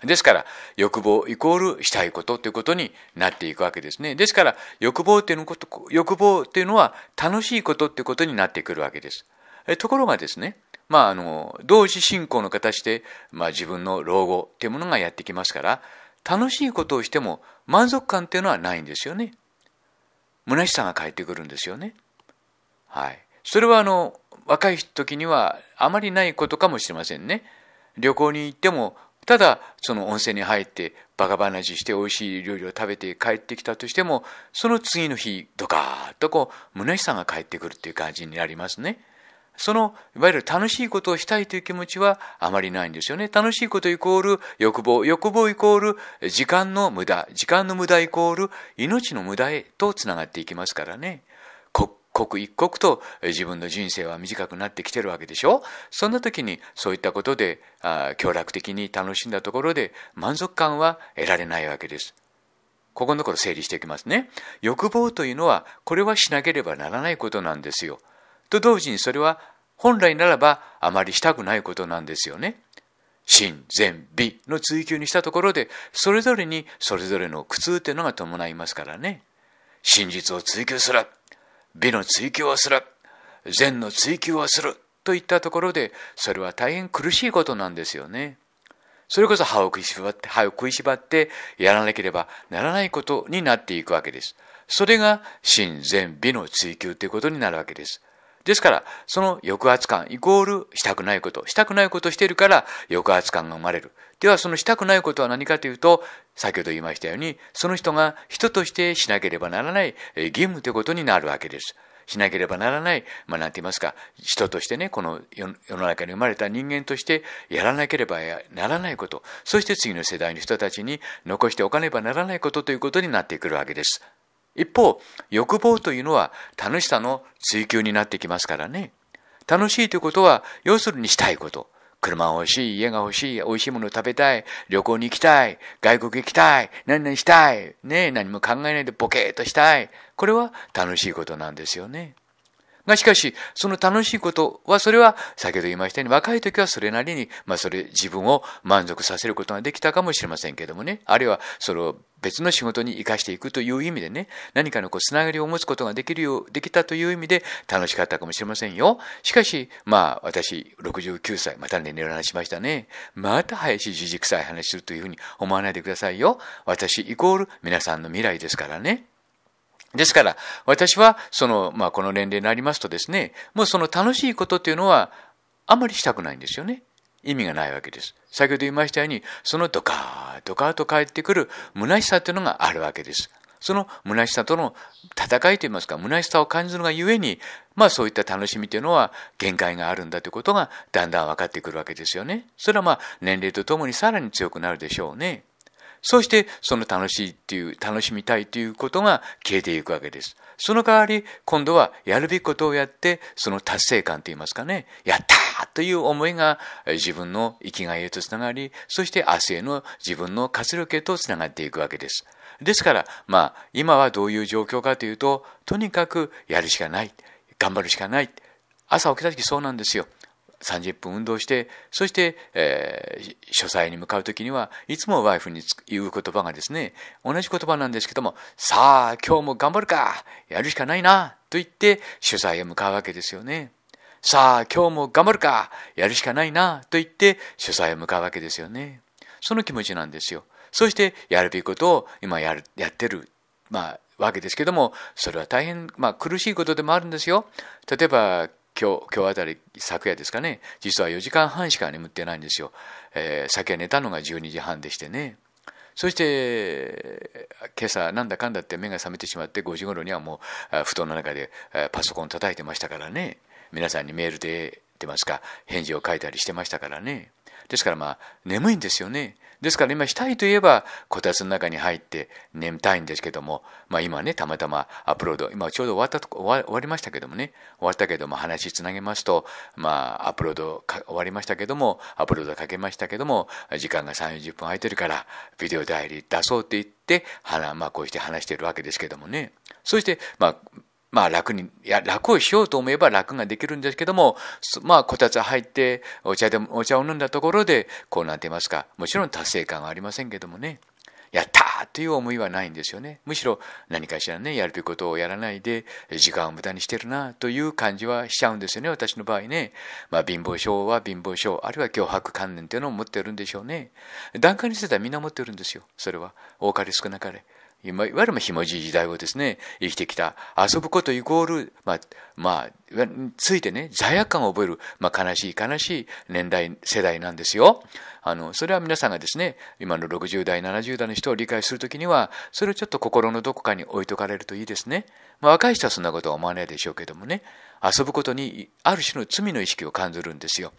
ですから、欲望イコールしたいことということになっていくわけですね。ですから、欲望というのこと、欲望いうのは楽しいことということになってくるわけです。ところがですね、まあ、あの、同時進行の形で、まあ、自分の老後というものがやってきますから、楽しいことをしても満足感というのはないんですよね。虚しさが返ってくるんですよね。はい。それはあの、若い時にはあまりないことかもしれませんね。旅行に行ってもただその温泉に入ってバカ話して美味しい料理を食べて帰ってきたとしてもその次の日ドカーッとこう虚しさが帰ってくるっていう感じになりますね。そのいわゆる楽しいことをしたいという気持ちはあまりないんですよね。楽しいことイコール欲望、欲望イコール時間の無駄、時間の無駄イコール命の無駄へと繋がっていきますからね。刻一刻と自分の人生は短くなってきてるわけでしょそんな時にそういったことであ協楽的に楽しんだところで満足感は得られないわけです。ここのところ整理していきますね。欲望というのはこれはしなければならないことなんですよ。と同時にそれは本来ならばあまりしたくないことなんですよね。真、善、美の追求にしたところで、それぞれにそれぞれの苦痛っていうのが伴いますからね。真実を追求する美の追求をする、善の追求をするといったところで、それは大変苦しいことなんですよね。それこそ歯を食いしばって、歯を食いしばってやらなければならないことになっていくわけです。それが真善美の追求ということになるわけです。ですから、その抑圧感イコールしたくないこと。したくないことをしているから抑圧感が生まれる。では、そのしたくないことは何かというと、先ほど言いましたように、その人が人としてしなければならない義務ということになるわけです。しなければならない、まあ、なんて言いますか、人としてね、この世の中に生まれた人間としてやらなければならないこと、そして次の世代の人たちに残しておかねばならないことということになってくるわけです。一方、欲望というのは楽しさの追求になってきますからね。楽しいということは、要するにしたいこと。車が欲しい、家が欲しい、美味しいもの食べたい、旅行に行きたい、外国行きたい、何々したい、ね何も考えないでボケーっとしたい。これは楽しいことなんですよね。がしかし、その楽しいことは、それは、先ほど言いましたように、若い時はそれなりに、まあ、それ、自分を満足させることができたかもしれませんけどもね、あるいは、それを別の仕事に生かしていくという意味でね、何かのこう、つながりを持つことができるよう、できたという意味で、楽しかったかもしれませんよ。しかし、まあ、私、69歳、また年齢の話しましたね。また林じじくさい話するというふうに思わないでくださいよ。私イコール皆さんの未来ですからね。ですから、私は、その、まあ、この年齢になりますとですね、もうその楽しいことっていうのは、あまりしたくないんですよね。意味がないわけです。先ほど言いましたように、そのドカー、ドカーと帰ってくる虚しさというのがあるわけです。その虚しさとの戦いといいますか、虚しさを感じるのがゆえに、まあそういった楽しみというのは限界があるんだということがだんだん分かってくるわけですよね。それはまあ年齢とともにさらに強くなるでしょうね。そしてその楽しいっていう、楽しみたいということが消えていくわけです。その代わり、今度はやるべきことをやって、その達成感といいますかね、やったーという思いが自分の生きがいへとつながり、そして明日への自分の活力へとつながっていくわけです。ですから、まあ、今はどういう状況かというと、とにかくやるしかない。頑張るしかない。朝起きた時そうなんですよ。30分運動して、そして、えー、書斎に向かうときには、いつもワイフに言う言葉がですね、同じ言葉なんですけども、さあ、今日も頑張るかやるしかないなと言って、書斎へ向かうわけですよね。さあ、今日も頑張るかやるしかないなと言って、書斎へ向かうわけですよね。その気持ちなんですよ。そして、やるべきことを今やるやってる。まあわけですけども、それは大変、まあ、苦しいことでもあるんですよ。例えば、今日、今日あたり、昨夜ですかね、実は4時間半しか眠ってないんですよ。えー、昨寝たのが12時半でしてね。そして、今朝、なんだかんだって目が覚めてしまって、5時頃にはもう、布団の中でパソコン叩いてましたからね。皆さんにメールで、出ますか、返事を書いたりしてましたからね。ですからまあ、眠いんですよね。ですから今したいといえば、こたつの中に入って眠たいんですけども、まあ今ね、たまたまアップロード、今ちょうど終わったとこ、終わりましたけどもね、終わったけども話つなげますと、まあアップロード終わりましたけども、アップロードかけましたけども、時間が3、40分空いてるから、ビデオ代理出そうって言って、はまあこうして話してるわけですけどもね。そして、まあ、まあ楽に、いや、楽をしようと思えば楽ができるんですけども、まあこたつ入ってお茶でも、お茶を飲んだところで、こうなんて言いますか、もちろん達成感はありませんけどもね。やったという思いはないんですよね。むしろ何かしらね、やるべきことをやらないで、時間を無駄にしてるなという感じはしちゃうんですよね、私の場合ね。まあ、貧乏症は貧乏症、あるいは脅迫観念というのを持ってるんでしょうね。段階にしててらみんな持ってるんですよ、それは。多かれ少なかれ。いわゆるひもじい時代をですね、生きてきた。遊ぶことイコール、まあ、まあ、ついてね、罪悪感を覚える、まあ、悲しい悲しい年代、世代なんですよ。あの、それは皆さんがですね、今の60代、70代の人を理解するときには、それをちょっと心のどこかに置いとかれるといいですね。まあ、若い人はそんなことは思わないでしょうけどもね、遊ぶことにある種の罪の意識を感じるんですよ。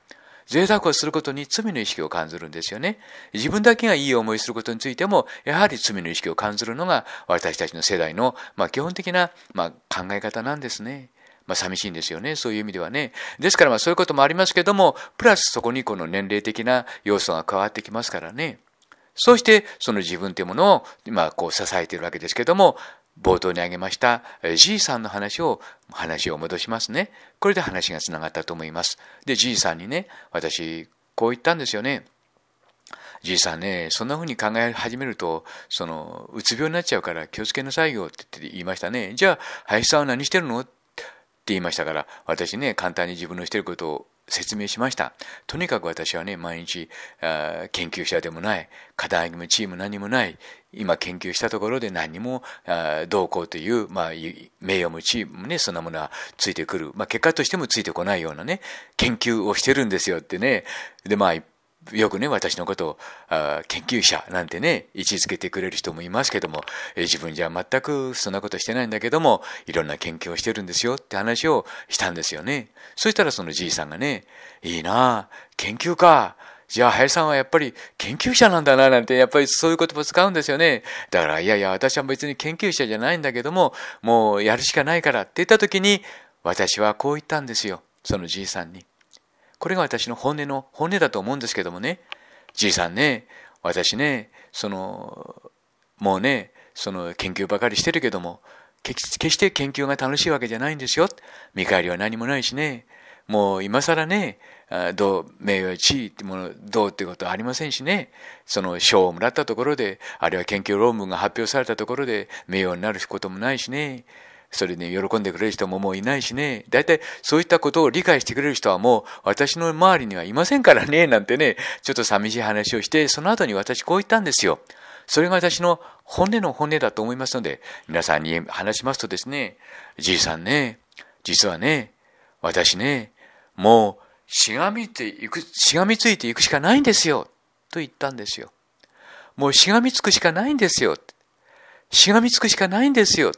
贅沢をすることに罪の意識を感じるんですよね。自分だけがいい思いすることについても、やはり罪の意識を感じるのが私たちの世代の、まあ、基本的な、まあ、考え方なんですね。まあ、寂しいんですよね。そういう意味ではね。ですからまあそういうこともありますけども、プラスそこにこの年齢的な要素が加わってきますからね。そしてその自分というものを今こう支えているわけですけども、冒頭に挙げました G さんの話を、話を戻しますね。これで話がつながったと思います。で、G さんにね、私、こう言ったんですよね。じいさんね、そんな風に考え始めると、その、うつ病になっちゃうから気をつけなさいよって言いましたね。じゃあ、林さんは何してるのって言いましたから、私ね、簡単に自分のしてることを説明しました。とにかく私はね、毎日、あ研究者でもない、課題もチーム何もない、今研究したところで何にも同行という、まあ、名誉も地位もね、そんなものはついてくる。まあ、結果としてもついてこないようなね、研究をしてるんですよってね。で、まあ、よくね、私のことを研究者なんてね、位置づけてくれる人もいますけども、自分じゃ全くそんなことしてないんだけども、いろんな研究をしてるんですよって話をしたんですよね。そしたらそのじいさんがね、いいな研究か。じゃあ、林さんはやっぱり研究者なんだな、なんて、やっぱりそういう言葉使うんですよね。だから、いやいや、私は別に研究者じゃないんだけども、もうやるしかないからって言った時に、私はこう言ったんですよ。そのじいさんに。これが私の本音の、本音だと思うんですけどもね。じいさんね、私ね、その、もうね、その研究ばかりしてるけども、決して研究が楽しいわけじゃないんですよ。見返りは何もないしね。もう今更ね、どう、名誉地位ってもの、どうってことはありませんしね、その賞をもらったところで、あるいは研究論文が発表されたところで、名誉になることもないしね、それで、喜んでくれる人ももういないしね、大体そういったことを理解してくれる人はもう私の周りにはいませんからね、なんてね、ちょっと寂しい話をして、その後に私こう言ったんですよ。それが私の本音の本音だと思いますので、皆さんに話しますとですね、じいさんね、実はね、私ね、もうしがみついく、しがみついていくしかないんですよ。と言ったんですよ。もうしがみつくしかないんですよ。しがみつくしかないんですよ。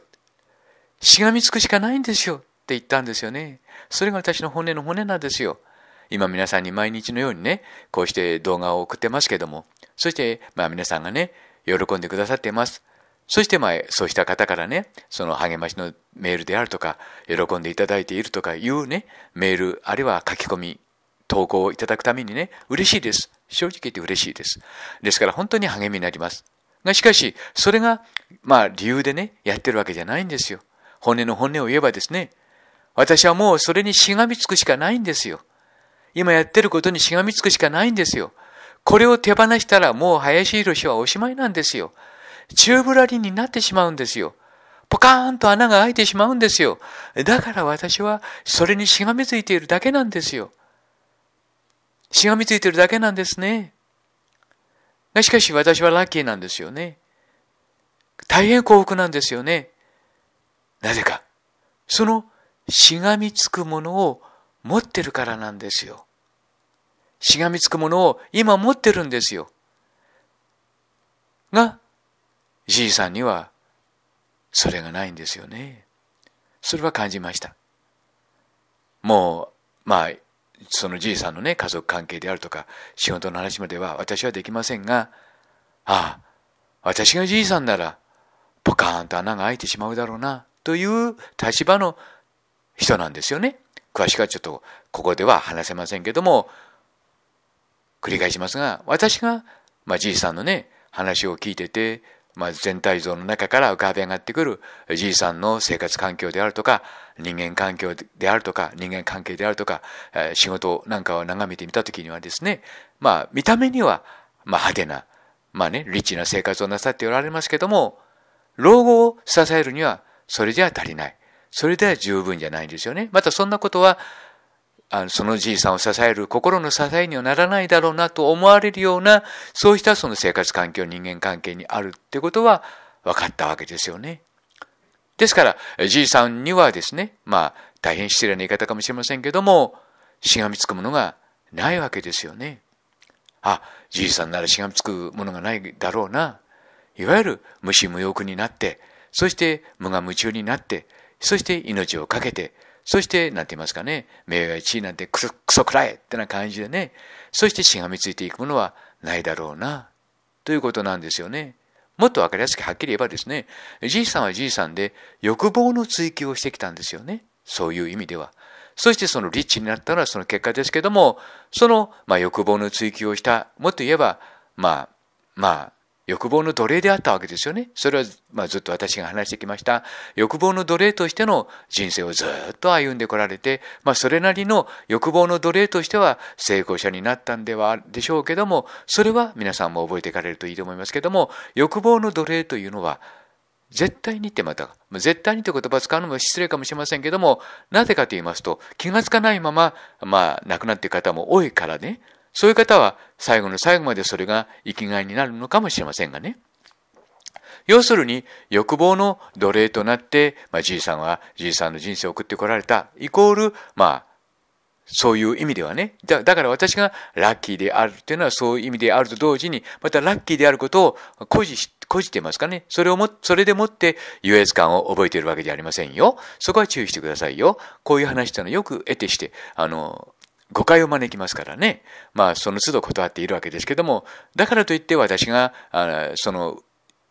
しがみつくしかないんですよ。って言ったんですよね。それが私の骨の骨なんですよ。今皆さんに毎日のようにね、こうして動画を送ってますけども、そして、まあ皆さんがね、喜んでくださっています。そして、まあ、そうした方からね、その励ましのメールであるとか、喜んでいただいているとかいうね、メール、あるいは書き込み、投稿をいただくためにね、嬉しいです。正直言って嬉しいです。ですから本当に励みになります。が、しかし、それが、まあ、理由でね、やってるわけじゃないんですよ。本音の本音を言えばですね、私はもうそれにしがみつくしかないんですよ。今やってることにしがみつくしかないんですよ。これを手放したらもう林宏はおしまいなんですよ。宙ぶらりんになってしまうんですよ。ポカーンと穴が開いてしまうんですよ。だから私はそれにしがみついているだけなんですよ。しがみついているだけなんですね。がしかし私はラッキーなんですよね。大変幸福なんですよね。なぜか。そのしがみつくものを持ってるからなんですよ。しがみつくものを今持ってるんですよ。が、じいさんにはそれがないんですよね。それは感じました。もう、まあ、そのじいさんのね、家族関係であるとか、仕事の話までは私はできませんが、ああ、私がじいさんなら、ポカーンと穴が開いてしまうだろうな、という立場の人なんですよね。詳しくはちょっとここでは話せませんけども、繰り返しますが、私が、まあ、じいさんのね、話を聞いてて、まあ、全体像の中から浮かび上がってくるじいさんの生活環境であるとか、人間環境であるとか、人間関係であるとか、仕事なんかを眺めてみたときにはですね、まあ、見た目には、まあ、派手な、まあね、リッチな生活をなさっておられますけども、老後を支えるには、それじゃ足りない。それでは十分じゃないんですよね。またそんなことは、あのそのじいさんを支える心の支えにはならないだろうなと思われるような、そうしたその生活環境、人間関係にあるってことは分かったわけですよね。ですから、じいさんにはですね、まあ、大変失礼な言い方かもしれませんけども、しがみつくものがないわけですよね。あ、じいさんならしがみつくものがないだろうな。いわゆる無心無欲になって、そして無我夢中になって、そして命を懸けて、そして、なんて言いますかね、名が1位なんてくそ、くらえってな感じでね、そしてしがみついていくものはないだろうな、ということなんですよね。もっと分かりやすくはっきり言えばですね、じいさんはじいさんで欲望の追求をしてきたんですよね。そういう意味では。そしてそのリッチになったのはその結果ですけども、その、まあ、欲望の追求をした、もっと言えば、まあ、まあ、欲望の奴隷であったわけですよね。それは、まあ、ずっと私が話してきました、欲望の奴隷としての人生をずっと歩んでこられて、まあ、それなりの欲望の奴隷としては成功者になったんではでしょうけども、それは皆さんも覚えていかれるといいと思いますけども、欲望の奴隷というのは、絶対にってまた、絶対にって言葉を使うのも失礼かもしれませんけども、なぜかと言いますと、気がつかないまま、まあ、亡くなっていく方も多いからね、そういう方は最後の最後までそれが生きがいになるのかもしれませんがね。要するに欲望の奴隷となって、まあ、じいさんはじいさんの人生を送ってこられた、イコール、まあ、そういう意味ではねだ。だから私がラッキーであるっていうのはそういう意味であると同時に、またラッキーであることを誇示こじてますかね。それをも、それでもって優越感を覚えているわけじゃありませんよ。そこは注意してくださいよ。こういう話というのはよく得てして、あの、誤解を招きますからね。まあ、その都度断っているわけですけども、だからといって私が、あその、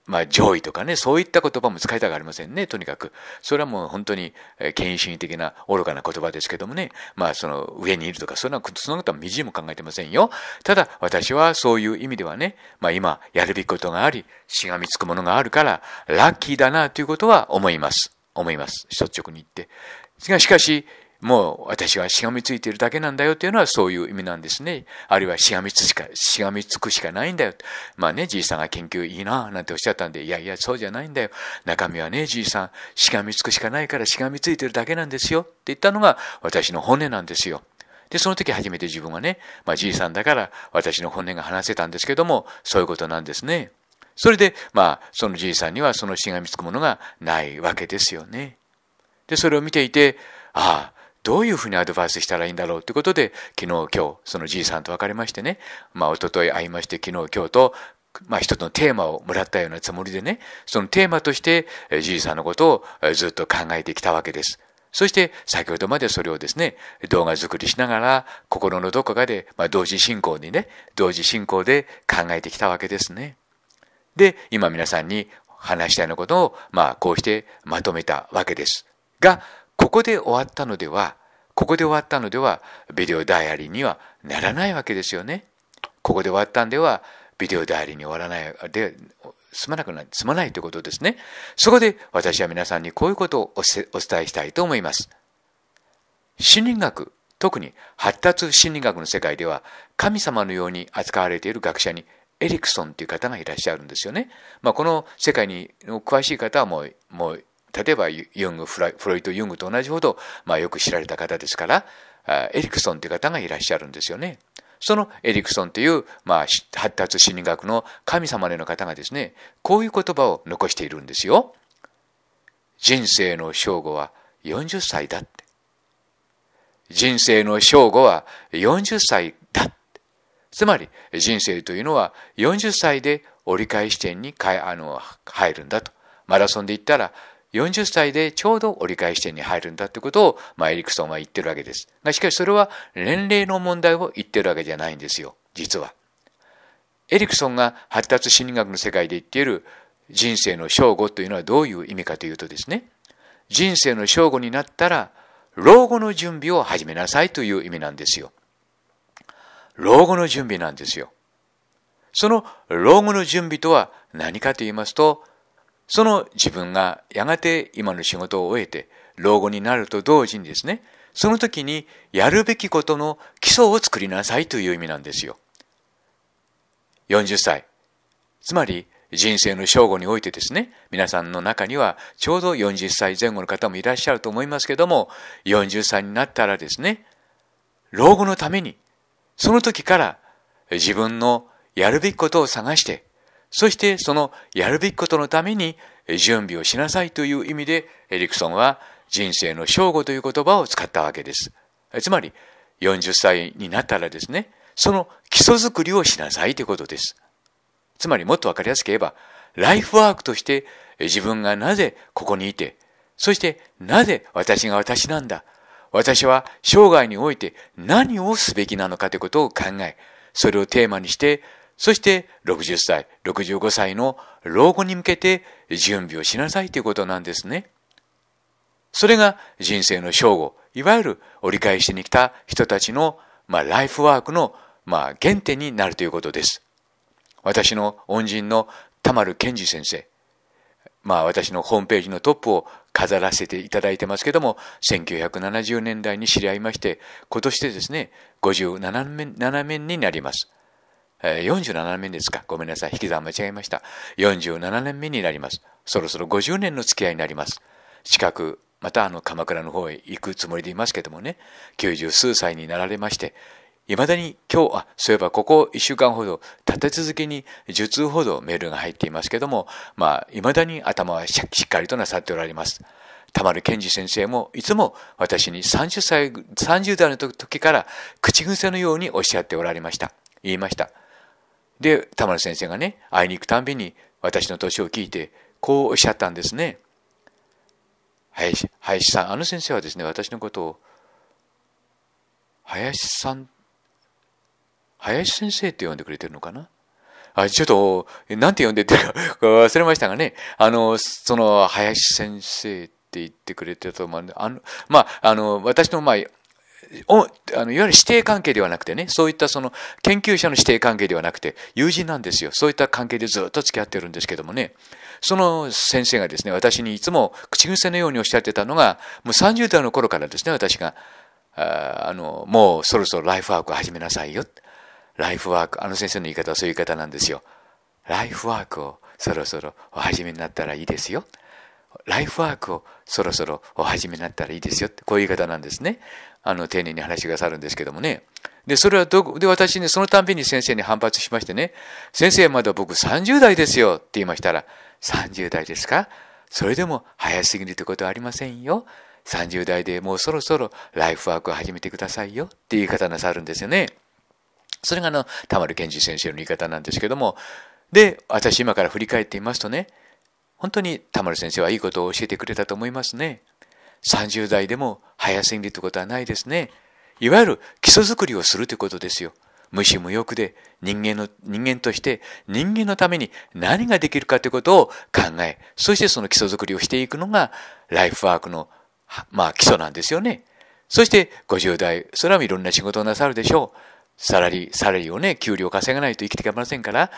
まあ、上位とかね、そういった言葉も使いたがありませんね、とにかく。それはもう本当に、えー、権威主義的な愚かな言葉ですけどもね、まあ、その上にいるとか、そんな、そのことはみじんも考えてませんよ。ただ、私はそういう意味ではね、まあ、今、やるべきことがあり、しがみつくものがあるから、ラッキーだな、ということは思います。思います。率直に言って。しかし、もう私はしがみついているだけなんだよというのはそういう意味なんですね。あるいはしがみつしか、しがみつくしかないんだよ。まあね、じいさんが研究いいななんておっしゃったんで、いやいや、そうじゃないんだよ。中身はね、じいさん、しがみつくしかないからしがみついてるだけなんですよって言ったのが私の骨なんですよ。で、その時初めて自分はね、まあじいさんだから私の骨が話せたんですけども、そういうことなんですね。それで、まあ、そのじいさんにはそのしがみつくものがないわけですよね。で、それを見ていて、ああ、どういうふうにアドバイスしたらいいんだろうということで、昨日、今日、そのじいさんと別れましてね、まあ、おととい会いまして、昨日、今日と、まあ、一つのテーマをもらったようなつもりでね、そのテーマとして、じいさんのことをずっと考えてきたわけです。そして先ほどまでそれをですね、動画作りしながら心のどこかで、まあ、同時進行にね、同時進行で考えてきたわけですね。で、今皆さんに話したようなことを、まあこうしてまとめたわけです。が、ここで終わったのでは、ここで終わったのでは、ビデオダイアリーにはならないわけですよね。ここで終わったんでは、ビデオダイアリーに終わらない、で、済まなくな、済まないということですね。そこで私は皆さんにこういうことをお伝えしたいと思います。心理学、特に発達心理学の世界では、神様のように扱われている学者にエリクソンという方がいらっしゃるんですよね。まあ、この世界に詳しい方はもう、もう例えばユングフロイト・ユングと同じほど、まあ、よく知られた方ですからエリクソンという方がいらっしゃるんですよね。そのエリクソンという、まあ、発達心理学の神様のような方がですね、こういう言葉を残しているんですよ。人生の正午は40歳だって。人生の正午は40歳だって。つまり、人生というのは40歳で折り返し点にあの入るんだと。マラソンで言ったら40歳でちょうど折り返し点に入るんだってことを、まあ、エリクソンは言ってるわけです。がしかしそれは年齢の問題を言ってるわけじゃないんですよ、実は。エリクソンが発達心理学の世界で言っている人生の正午というのはどういう意味かというとですね、人生の正午になったら、老後の準備を始めなさいという意味なんですよ。老後の準備なんですよ。その老後の準備とは何かと言いますと、その自分がやがて今の仕事を終えて老後になると同時にですね、その時にやるべきことの基礎を作りなさいという意味なんですよ。40歳。つまり人生の正午においてですね、皆さんの中にはちょうど40歳前後の方もいらっしゃると思いますけども、40歳になったらですね、老後のために、その時から自分のやるべきことを探して、そしてそのやるべきことのために準備をしなさいという意味でエリクソンは人生の正午という言葉を使ったわけです。つまり40歳になったらですね、その基礎づくりをしなさいということです。つまりもっとわかりやすく言えば、ライフワークとして自分がなぜここにいて、そしてなぜ私が私なんだ。私は生涯において何をすべきなのかということを考え、それをテーマにしてそして60歳、65歳の老後に向けて準備をしなさいということなんですね。それが人生の正午、いわゆる折り返しに来た人たちの、まあ、ライフワークの、まあ、原点になるということです。私の恩人の田丸健二先生、まあ、私のホームページのトップを飾らせていただいてますけども、1970年代に知り合いまして、今年でですね、57年になります。47年目ですか。ごめんなさい。引き算間違えました。47年目になります。そろそろ50年の付き合いになります。近く、またあの鎌倉の方へ行くつもりでいますけどもね、90数歳になられまして、いまだに今日、あ、そういえばここ1週間ほど立て続けに10通ほどメールが入っていますけども、まあ、いまだに頭はしっかりとなさっておられます。田丸健二先生もいつも私に30歳、30代の時から口癖のようにおっしゃっておられました。言いました。で、田村先生がね、会いに行くたんびに私の年を聞いて、こうおっしゃったんですね。林林さん、あの先生はですね、私のことを、林さん、林先生って呼んでくれてるのかなあ、ちょっと、なんて呼んでってるか 忘れましたがね、あの、その、林先生って言ってくれてたと思うんで、あの、まあ、あの、私の、まあ、おあのいわゆる師弟関係ではなくてね、そういったその研究者の師弟関係ではなくて、友人なんですよ。そういった関係でずっと付き合ってるんですけどもね、その先生がですね、私にいつも口癖のようにおっしゃってたのが、もう30代の頃からですね、私が、ああの、もうそろそろライフワークを始めなさいよ。ライフワーク、あの先生の言い方はそういう言い方なんですよ。ライフワークをそろそろお始めになったらいいですよ。ライフワークをそろそろお始めになったらいいですよって、こういう言い方なんですね。あの、丁寧に話がてさるんですけどもね。で、それはどこ、で、私ね、そのたんびに先生に反発しましてね、先生、まだ僕30代ですよって言いましたら、30代ですかそれでも早すぎるってことはありませんよ。30代でもうそろそろライフワークを始めてくださいよっていう言い方なさるんですよね。それがあの、田丸健二先生の言い方なんですけども、で、私今から振り返ってみますとね、本当に田丸先生はいいことを教えてくれたと思いますね。30代でも早すぎるということはないですね。いわゆる基礎作りをするということですよ。無視無欲で人間の、人間として人間のために何ができるかということを考え、そしてその基礎作りをしていくのがライフワークの、まあ基礎なんですよね。そして50代、それはいろんな仕事をなさるでしょう。サラリー、サラリーをね、給料を稼がないと生きていけませんから、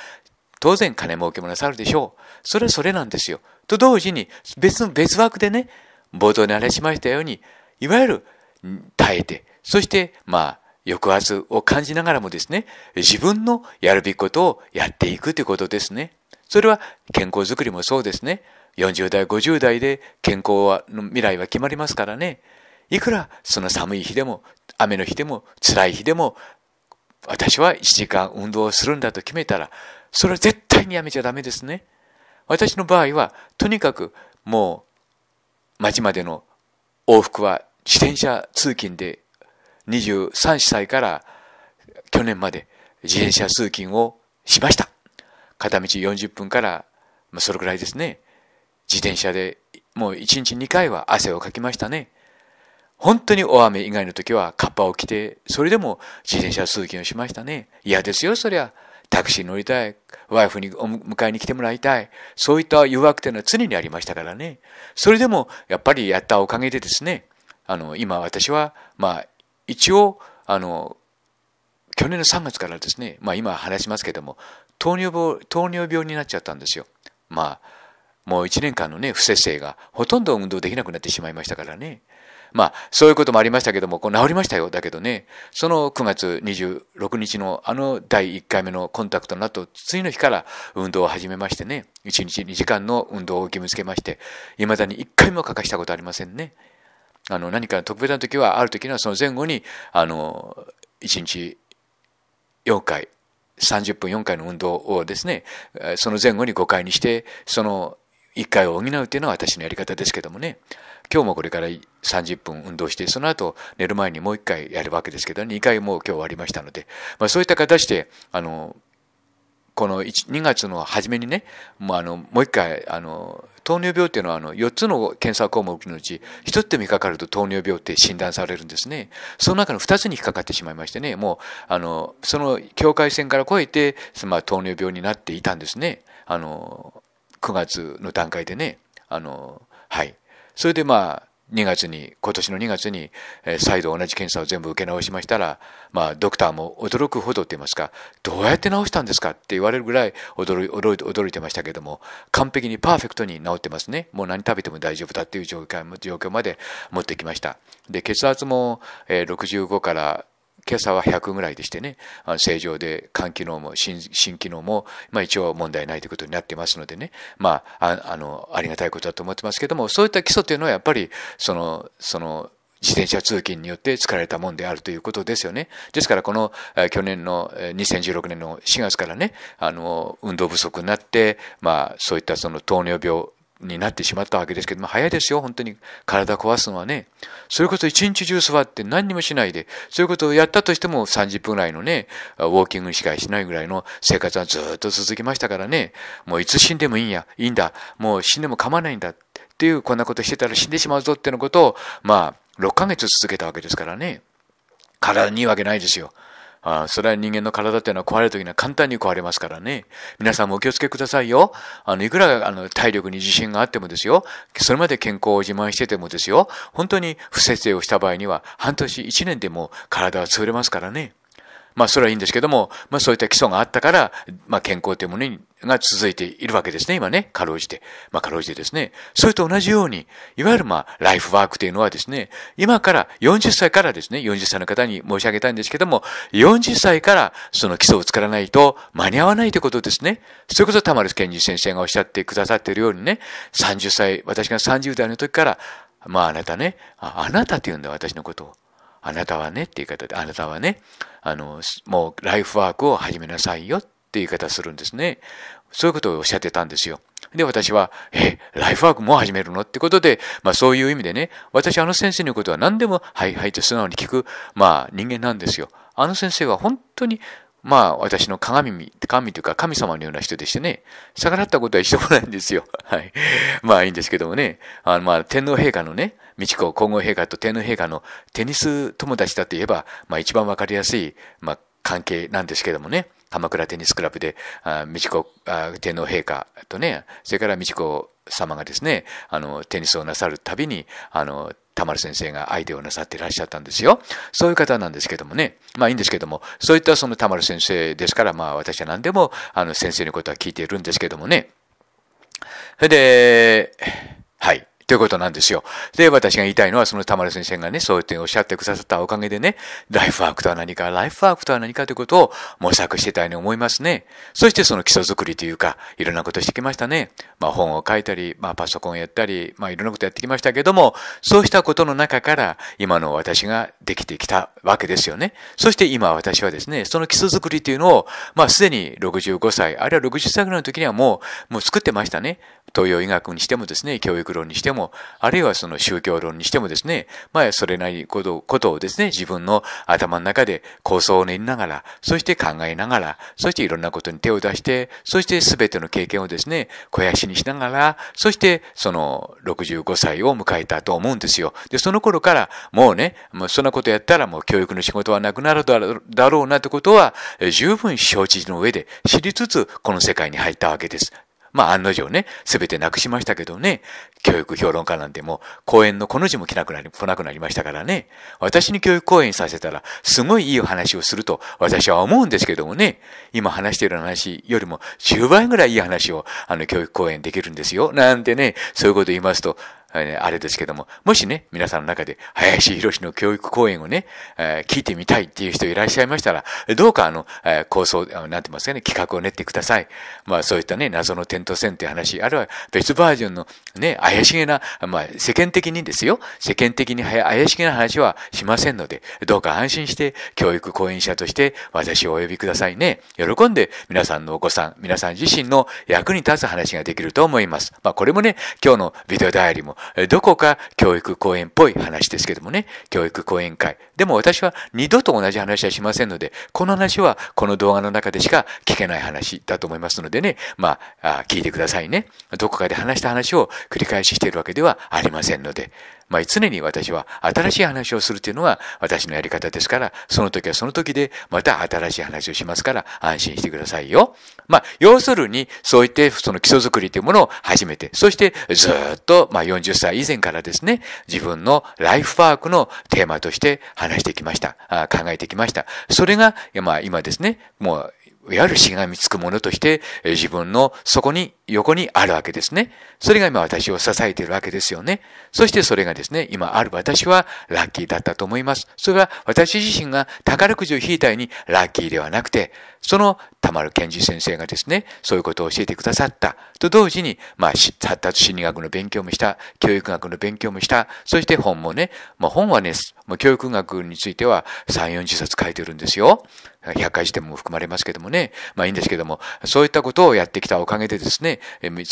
当然金儲けもなさるでしょう。それはそれなんですよ。と同時に、別の、別枠でね、冒頭にあれしましたように、いわゆる耐えて、そして、まあ、抑圧を感じながらもですね、自分のやるべきことをやっていくということですね。それは健康づくりもそうですね。40代、50代で健康はの未来は決まりますからね。いくらその寒い日でも、雨の日でも、辛い日でも、私は1時間運動をするんだと決めたら、それは絶対にやめちゃダメですね。私の場合は、とにかくもう、町までの往復は自転車通勤で23歳から去年まで自転車通勤をしました。片道40分から、まあ、それくらいですね。自転車でもう1日2回は汗をかきましたね。本当に大雨以外の時はカッパを着て、それでも自転車通勤をしましたね。嫌ですよ、そりゃ。タクシー乗りたい、ワイフに迎えに来てもらいたい、そういった誘惑というのは常にありましたからね。それでも、やっぱりやったおかげでですね、あの、今私は、まあ、一応、あの、去年の3月からですね、まあ今話しますけども、糖尿病、糖尿病になっちゃったんですよ。まあ、もう1年間のね、不摂生がほとんど運動できなくなってしまいましたからね。まあ、そういうこともありましたけども、こう治りましたよ。だけどね、その9月26日のあの第1回目のコンタクトの後、次の日から運動を始めましてね、1日2時間の運動を義務付けまして、未だに1回も欠かしたことありませんね。あの、何か特別な時は、ある時にはその前後に、あの、1日4回、30分4回の運動をですね、その前後に5回にして、その1回を補うというのは私のやり方ですけどもね。今日もこれから30分運動して、その後寝る前にもう一回やるわけですけど、2回もう今日終わりましたので、まあ、そういった形で、あの、この2月の初めにね、もうあの、もう一回、あの、糖尿病っていうのはあの4つの検査項目のうち1つで引かかると糖尿病って診断されるんですね。その中の2つに引っかかってしまいましてね、もうあのその境界線から越えて、まあ、糖尿病になっていたんですね。あの9月の段階でね。あのはい。それでまあ、2月に、今年の2月に、え再度同じ検査を全部受け直しましたら、まあ、ドクターも驚くほどって言いますか、どうやって治したんですかって言われるぐらい驚い驚い驚いてましたけども、完璧にパーフェクトに治ってますね。もう何食べても大丈夫だっていう状況状況まで持ってきました。で、血圧も、え65から今朝は100ぐらいでしてね、あの正常で肝機能も心機能も、まあ、一応問題ないということになってますのでね、まあ、あのありがたいことだと思ってますけども、そういった基礎というのはやっぱりその、その、自転車通勤によって作られたもんであるということですよね。ですから、この去年の2016年の4月からね、あの、運動不足になって、まあ、そういったその糖尿病になってしまったわけですけども、早いですよ、本当に。体壊すのはね。それこそ一日中座って何にもしないで、そういうことをやったとしても30分ぐらいのね、ウォーキングしかしないぐらいの生活はずっと続きましたからね、もういつ死んでもいいんや、いいんだ、もう死んでも構わないんだっていう、こんなことしてたら死んでしまうぞっていうことを、まあ、6ヶ月続けたわけですからね。体にいいわけないですよ。あそれは人間の体っていうのは壊れるときには簡単に壊れますからね。皆さんもお気をつけくださいよ。あの、いくら、あの、体力に自信があってもですよ。それまで健康を自慢しててもですよ。本当に不節制をした場合には、半年一年でも体は潰れますからね。まあ、それはいいんですけども、まあ、そういった基礎があったから、まあ、健康というものが続いているわけですね、今ね。かろうじて。まあ、かろうじてですね。それと同じように、いわゆるまあ、ライフワークというのはですね、今から40歳からですね、40歳の方に申し上げたいんですけども、40歳からその基礎を作らないと間に合わないということですね。それこそ田丸健二先生がおっしゃってくださっているようにね、30歳、私が30代の時から、まああなたね、ああなたって言うんだ私のことを。あなたはねっていう言い方で、あなたはね、あの、もうライフワークを始めなさいよっていう言い方するんですね。そういうことをおっしゃってたんですよ。で、私は、え、ライフワークも始めるのってことで、まあそういう意味でね、私あの先生のことは何でも、はいはいって素直に聞く、まあ人間なんですよ。あの先生は本当にまあ、私の鏡、神というか神様のような人でしてね、逆らったことは一度もないんですよ。はい。まあいいんですけどもね、あのまあ、天皇陛下のね、美智子皇后陛下と天皇陛下のテニス友達だといえば、まあ一番わかりやすい、まあ関係なんですけどもね、鎌倉テニスクラブで、あ美智子あ天皇陛下とね、それから美智子様がですね、あの、テニスをなさるたびに、あの、田丸先生がアイデアをなさっていらっしゃったんですよ。そういう方なんですけどもね。まあいいんですけども、そういったその田丸先生ですから、まあ私は何でも、あの先生のことは聞いているんですけどもね。それで、はい。ということなんですよ。で、私が言いたいのは、その田丸先生がね、そうやっておっしゃってくださったおかげでね、ライフワークとは何か、ライフワークとは何かということを模索してたように思いますね。そしてその基礎作りというか、いろんなことしてきましたね。まあ本を書いたり、まあパソコンやったり、まあいろんなことやってきましたけども、そうしたことの中から、今の私ができてきたわけですよね。そして今私はですね、その基礎作りというのを、まあすでに65歳、あるいは60歳ぐらいの時にはもう、もう作ってましたね。東洋医学にしてもですね、教育論にしても、あるいはその宗教論にしてもですね、まあ、それなりことことをですね、自分の頭の中で構想を練りながら、そして考えながら、そしていろんなことに手を出して、そして全ての経験をですね、肥やしにしながら、そしてその65歳を迎えたと思うんですよ。で、その頃から、もうね、もうそんなことやったらもう教育の仕事はなくなるだろうなってことは、十分承知の上で知りつつ、この世界に入ったわけです。まあ案の定ね、すべてなくしましたけどね、教育評論家なんてもう講演のこの字も来なくなり、来なくなりましたからね、私に教育講演させたらすごいいい話をすると私は思うんですけどもね、今話している話よりも10倍ぐらいいい話をあの教育講演できるんですよ、なんてね、そういうこと言いますと、あれですけども、もしね、皆さんの中で、林博の教育講演をね、えー、聞いてみたいっていう人いらっしゃいましたら、どうかあの、えー、構想、なんて言いますかね、企画を練ってください。まあそういったね、謎の点と線っていう話、あるいは別バージョンのね、怪しげな、まあ、世間的にですよ。世間的に怪しげな話はしませんので、どうか安心して教育講演者として私をお呼びくださいね。喜んで皆さんのお子さん、皆さん自身の役に立つ話ができると思います。まあ、これもね、今日のビデオダイアリーも、どこか教育講演っぽい話ですけどもね、教育講演会。でも私は二度と同じ話はしませんので、この話はこの動画の中でしか聞けない話だと思いますのでね、まあ、あ聞いてくださいね。どこかで話した話を繰り返ししているわけではありませんので、まあ、常に私は新しい話をするというのが私のやり方ですから、その時はその時でまた新しい話をしますから安心してくださいよ。まあ、要するに、そういってその基礎づくりというものを始めて、そしてずっと、まあ、40歳以前からですね、自分のライフワークのテーマとして話してきました。あ考えてきました。それが、まあ、今ですね、もういわゆるしがみつくものとして、自分のそこに横にあるわけですね。それが今私を支えているわけですよね。そしてそれがですね、今ある私はラッキーだったと思います。それは私自身が宝くじを引いたようにラッキーではなくて、その田丸健二先生がですね、そういうことを教えてくださったと同時に、まあ、発達心理学の勉強もした、教育学の勉強もした、そして本もね、まあ、本はね、もう教育学については3、40冊書いてるんですよ。100回しても含まれますけどもね。まあいいんですけども、そういったことをやってきたおかげでですね、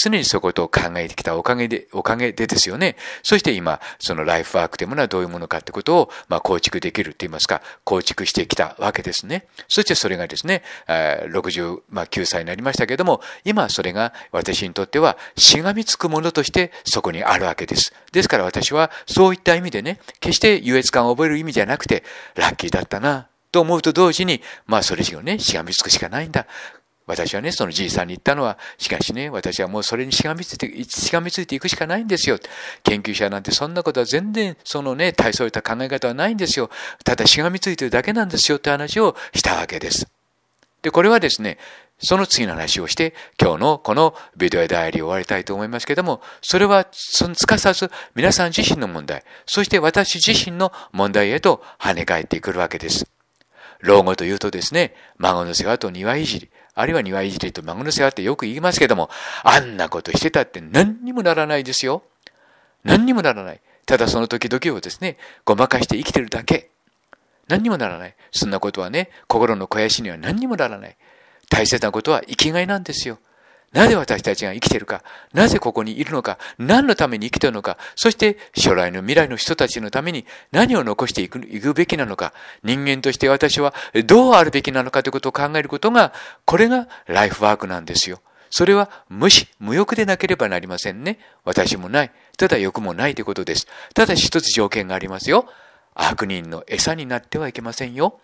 常にそういうことを考えてきたおかげで、おかげでですよね。そして今、そのライフワークというものはどういうものかってことを、まあ、構築できると言いますか、構築してきたわけですね。そしてそれがですね、69歳になりましたけれども、今それが私にとってはしがみつくものとしてそこにあるわけです。ですから私はそういった意味でね、決して優越感を覚える意味じゃなくて、ラッキーだったな、と思うと同時に、まあそれ以上ね、しがみつくしかないんだ。私はね、そのじいさんに言ったのは、しかしね、私はもうそれにしがみついて、しがみついていくしかないんですよ。研究者なんてそんなことは全然、そのね、大それた考え方はないんですよ。ただしがみついてるだけなんですよって話をしたわけです。で、これはですね、その次の話をして、今日のこのビデオダイアリーを終わりたいと思いますけども、それは、その、つかさず皆さん自身の問題、そして私自身の問題へと跳ね返ってくるわけです。老後というとですね、孫の世話と庭いじり、あるいは庭いじりと孫の世話ってよく言いますけども、あんなことしてたって何にもならないですよ。何にもならない。ただその時々をですね、ごまかして生きてるだけ。何にもならない。そんなことはね、心の肥やしには何にもならない。大切なことは生きがいなんですよ。なぜ私たちが生きているか、なぜここにいるのか、何のために生きているのか、そして将来の未来の人たちのために何を残していくいくべきなのか、人間として私はどうあるべきなのかということを考えることが、これがライフワークなんですよ。それは無視、無欲でなければなりませんね。私もない。ただ欲もないということです。ただし一つ条件がありますよ。悪人の餌になってはいけませんよ。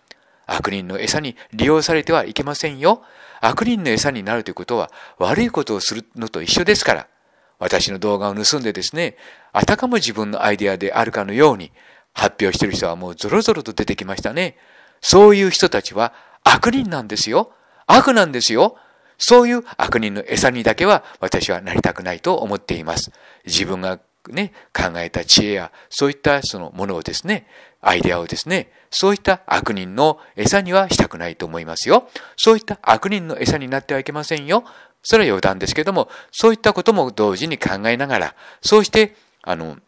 悪人の餌に利用されてはいけませんよ。悪人の餌になるということは悪いことをするのと一緒ですから。私の動画を盗んでですね、あたかも自分のアイデアであるかのように発表してる人はもうゾロゾロと出てきましたね。そういう人たちは悪人なんですよ。悪なんですよ。そういう悪人の餌にだけは私はなりたくないと思っています。自分がね、考えた知恵や、そういったそのものをですね、アイデアをですね、そういった悪人の餌にはしたくないと思いますよ。そういった悪人の餌になってはいけませんよ。それは余談ですけども、そういったことも同時に考えながら、そうして、あの、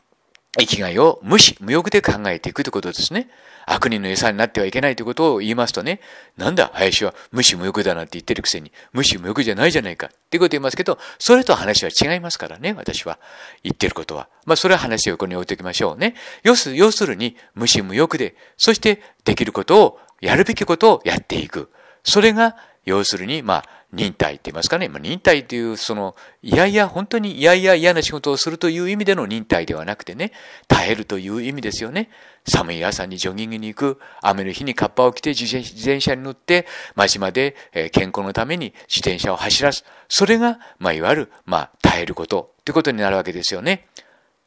生きがいを無視、無欲で考えていくということですね。悪人の餌になってはいけないということを言いますとね、なんだ、林は無視無欲だなんて言ってるくせに、無視無欲じゃないじゃないかっていうこと言いますけど、それと話は違いますからね、私は。言ってることは。まあ、それは話を横に置いておきましょうね。要す要するに、無視無欲で、そしてできることを、やるべきことをやっていく。それが要するに、まあ、忍耐って言いますかね。まあ、忍耐という、その、いやいや、本当にいやいや嫌な仕事をするという意味での忍耐ではなくてね、耐えるという意味ですよね。寒い朝にジョギングに行く、雨の日にカッパを着て自転車に乗って、町まで健康のために自転車を走らす。それが、まあ、いわゆる、まあ、耐えることということになるわけですよね。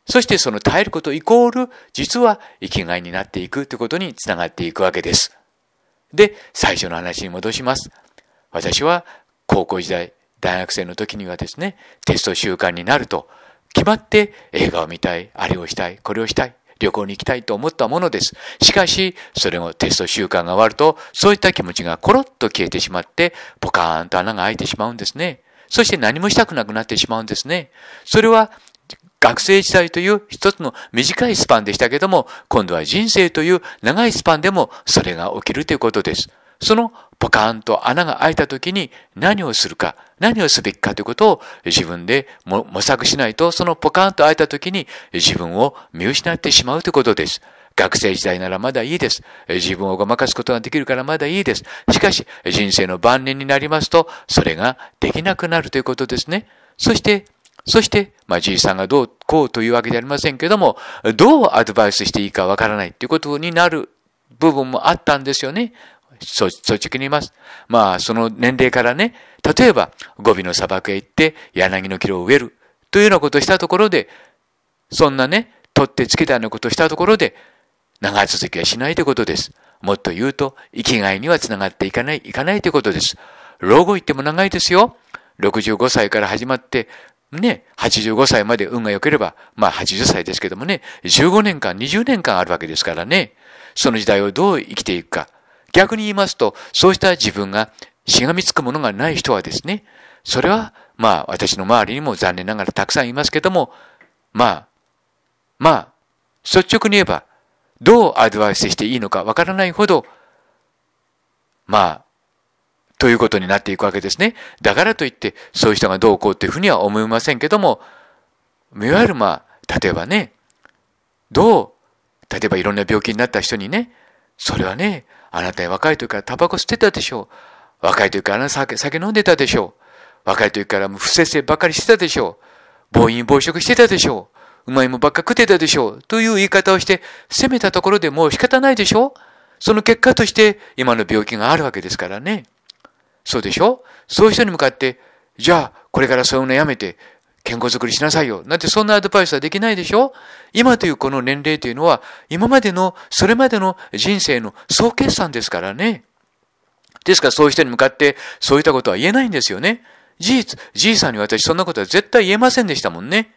そしてその耐えることイコール、実は生きがいになっていくということにつながっていくわけです。で、最初の話に戻します。私は高校時代、大学生の時にはですね、テスト習慣になると、決まって映画を見たい、あれをしたい、これをしたい、旅行に行きたいと思ったものです。しかし、それをテスト習慣が終わると、そういった気持ちがコロッと消えてしまって、ポカーンと穴が開いてしまうんですね。そして何もしたくなくなってしまうんですね。それは、学生時代という一つの短いスパンでしたけども、今度は人生という長いスパンでもそれが起きるということです。そのポカーンと穴が開いた時に何をするか、何をすべきかということを自分で模索しないと、そのポカーンと開いた時に自分を見失ってしまうということです。学生時代ならまだいいです。自分をごまかすことができるからまだいいです。しかし、人生の晩年になりますと、それができなくなるということですね。そして、そして、まあ、じいさんがどうこうというわけではありませんけども、どうアドバイスしていいかわからないということになる部分もあったんですよね。率直に言います。まあ、その年齢からね、例えば、ゴビの砂漠へ行って、柳の木を植える、というようなことをしたところで、そんなね、取ってつけたようなことをしたところで、長続きはしないということです。もっと言うと、生きがいには繋がっていかない、いかないということです。老後行っても長いですよ。65歳から始まって、ね、85歳まで運が良ければ、まあ80歳ですけどもね、15年間、20年間あるわけですからね、その時代をどう生きていくか。逆に言いますと、そうした自分がしがみつくものがない人はですね、それは、まあ私の周りにも残念ながらたくさんいますけども、まあ、まあ、率直に言えば、どうアドバイスしていいのかわからないほど、まあ、ということになっていくわけですね。だからといって、そういう人がどうこうっていうふうには思いませんけども、いわゆるまあ、例えばね、どう、例えばいろんな病気になった人にね、それはね、あなた若い時からタバコ吸ってたでしょう。若い時から酒酒飲んでたでしょう。若い時から不節制ばかりしてたでしょう。暴飲暴食してたでしょう。うまいもばっか食ってたでしょう。という言い方をして、責めたところでもう仕方ないでしょその結果として今の病気があるわけですからね。そうでしょそういう人に向かって、じゃあこれからそういうのやめて、健康づくりしなさいよ。なんてそんなアドバイスはできないでしょ今というこの年齢というのは、今までの、それまでの人生の総決算ですからね。ですからそういう人に向かって、そういったことは言えないんですよね。事実、じいさんに私そんなことは絶対言えませんでしたもんね。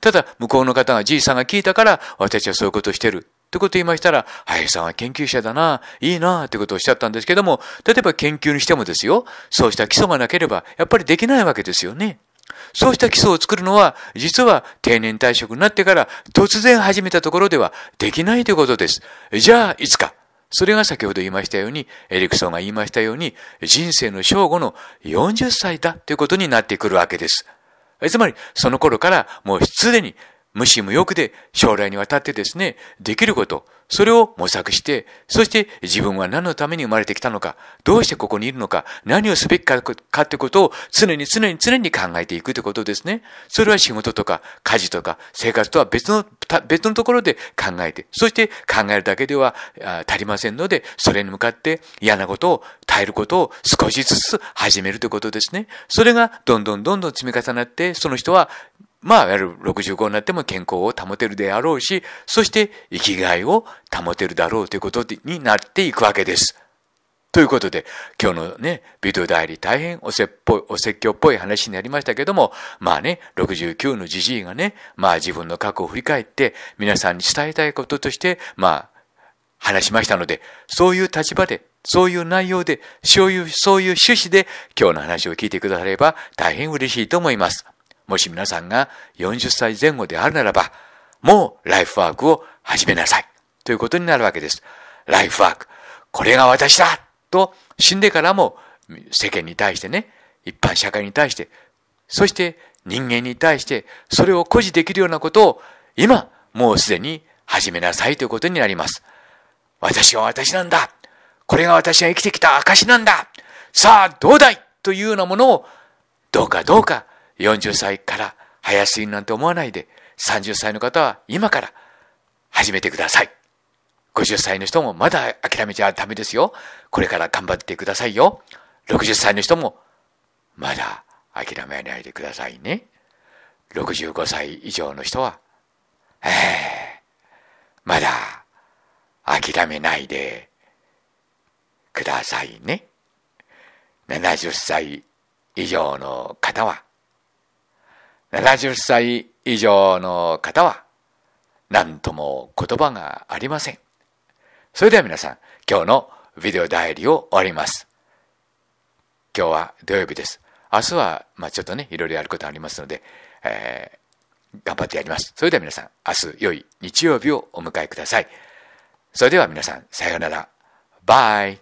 ただ、向こうの方がじいさんが聞いたから、私はそういうことをしてる。ってことを言いましたら、林さんは研究者だな、いいな、ってことをおっしゃったんですけども、例えば研究にしてもですよ、そうした基礎がなければ、やっぱりできないわけですよね。そうした基礎を作るのは、実は定年退職になってから突然始めたところではできないということです。じゃあ、いつか。それが先ほど言いましたように、エリクソンが言いましたように、人生の正午の40歳だということになってくるわけです。つまり、その頃からもうすでに無心無欲で将来にわたってですね、できること、それを模索して、そして自分は何のために生まれてきたのか、どうしてここにいるのか、何をすべきかかってことを常に常に常に考えていくということですね。それは仕事とか家事とか生活とは別の、別のところで考えて、そして考えるだけでは足りませんので、それに向かって嫌なことを耐えることを少しずつ始めるということですね。それがどんどんどんどん積み重なって、その人はまあ、いわゆる65になっても健康を保てるであろうし、そして生きがいを保てるだろうということになっていくわけです。ということで、今日のね、ビデオ代理大変おせっぽい、お説教っぽい話になりましたけども、まあね、69のじじいがね、まあ自分の過去を振り返って、皆さんに伝えたいこととして、まあ、話しましたので、そういう立場で、そういう内容で、そういう、そういう趣旨で、今日の話を聞いてくだされば大変嬉しいと思います。もし皆さんが40歳前後であるならば、もうライフワークを始めなさい。ということになるわけです。ライフワーク。これが私だと死んでからも世間に対してね、一般社会に対して、そして人間に対して、それを誇示できるようなことを今、もうすでに始めなさいということになります。私は私なんだ。これが私が生きてきた証なんだ。さあ、どうだいというようなものを、どうかどうか40歳から早すぎるなんて思わないで、30歳の方は今から始めてください。50歳の人もまだ諦めちゃダメですよ。これから頑張ってくださいよ。60歳の人もまだ諦めないでくださいね。65歳以上の人は、ええまだ諦めないでくださいね。70歳以上の方は、70歳以上の方は何とも言葉がありません。それでは皆さん、今日のビデオ代理を終わります。今日は土曜日です。明日は、まあ、ちょっとね、いろいろやることありますので、えー、頑張ってやります。それでは皆さん、明日良い日曜日をお迎えください。それでは皆さん、さようなら。バイ。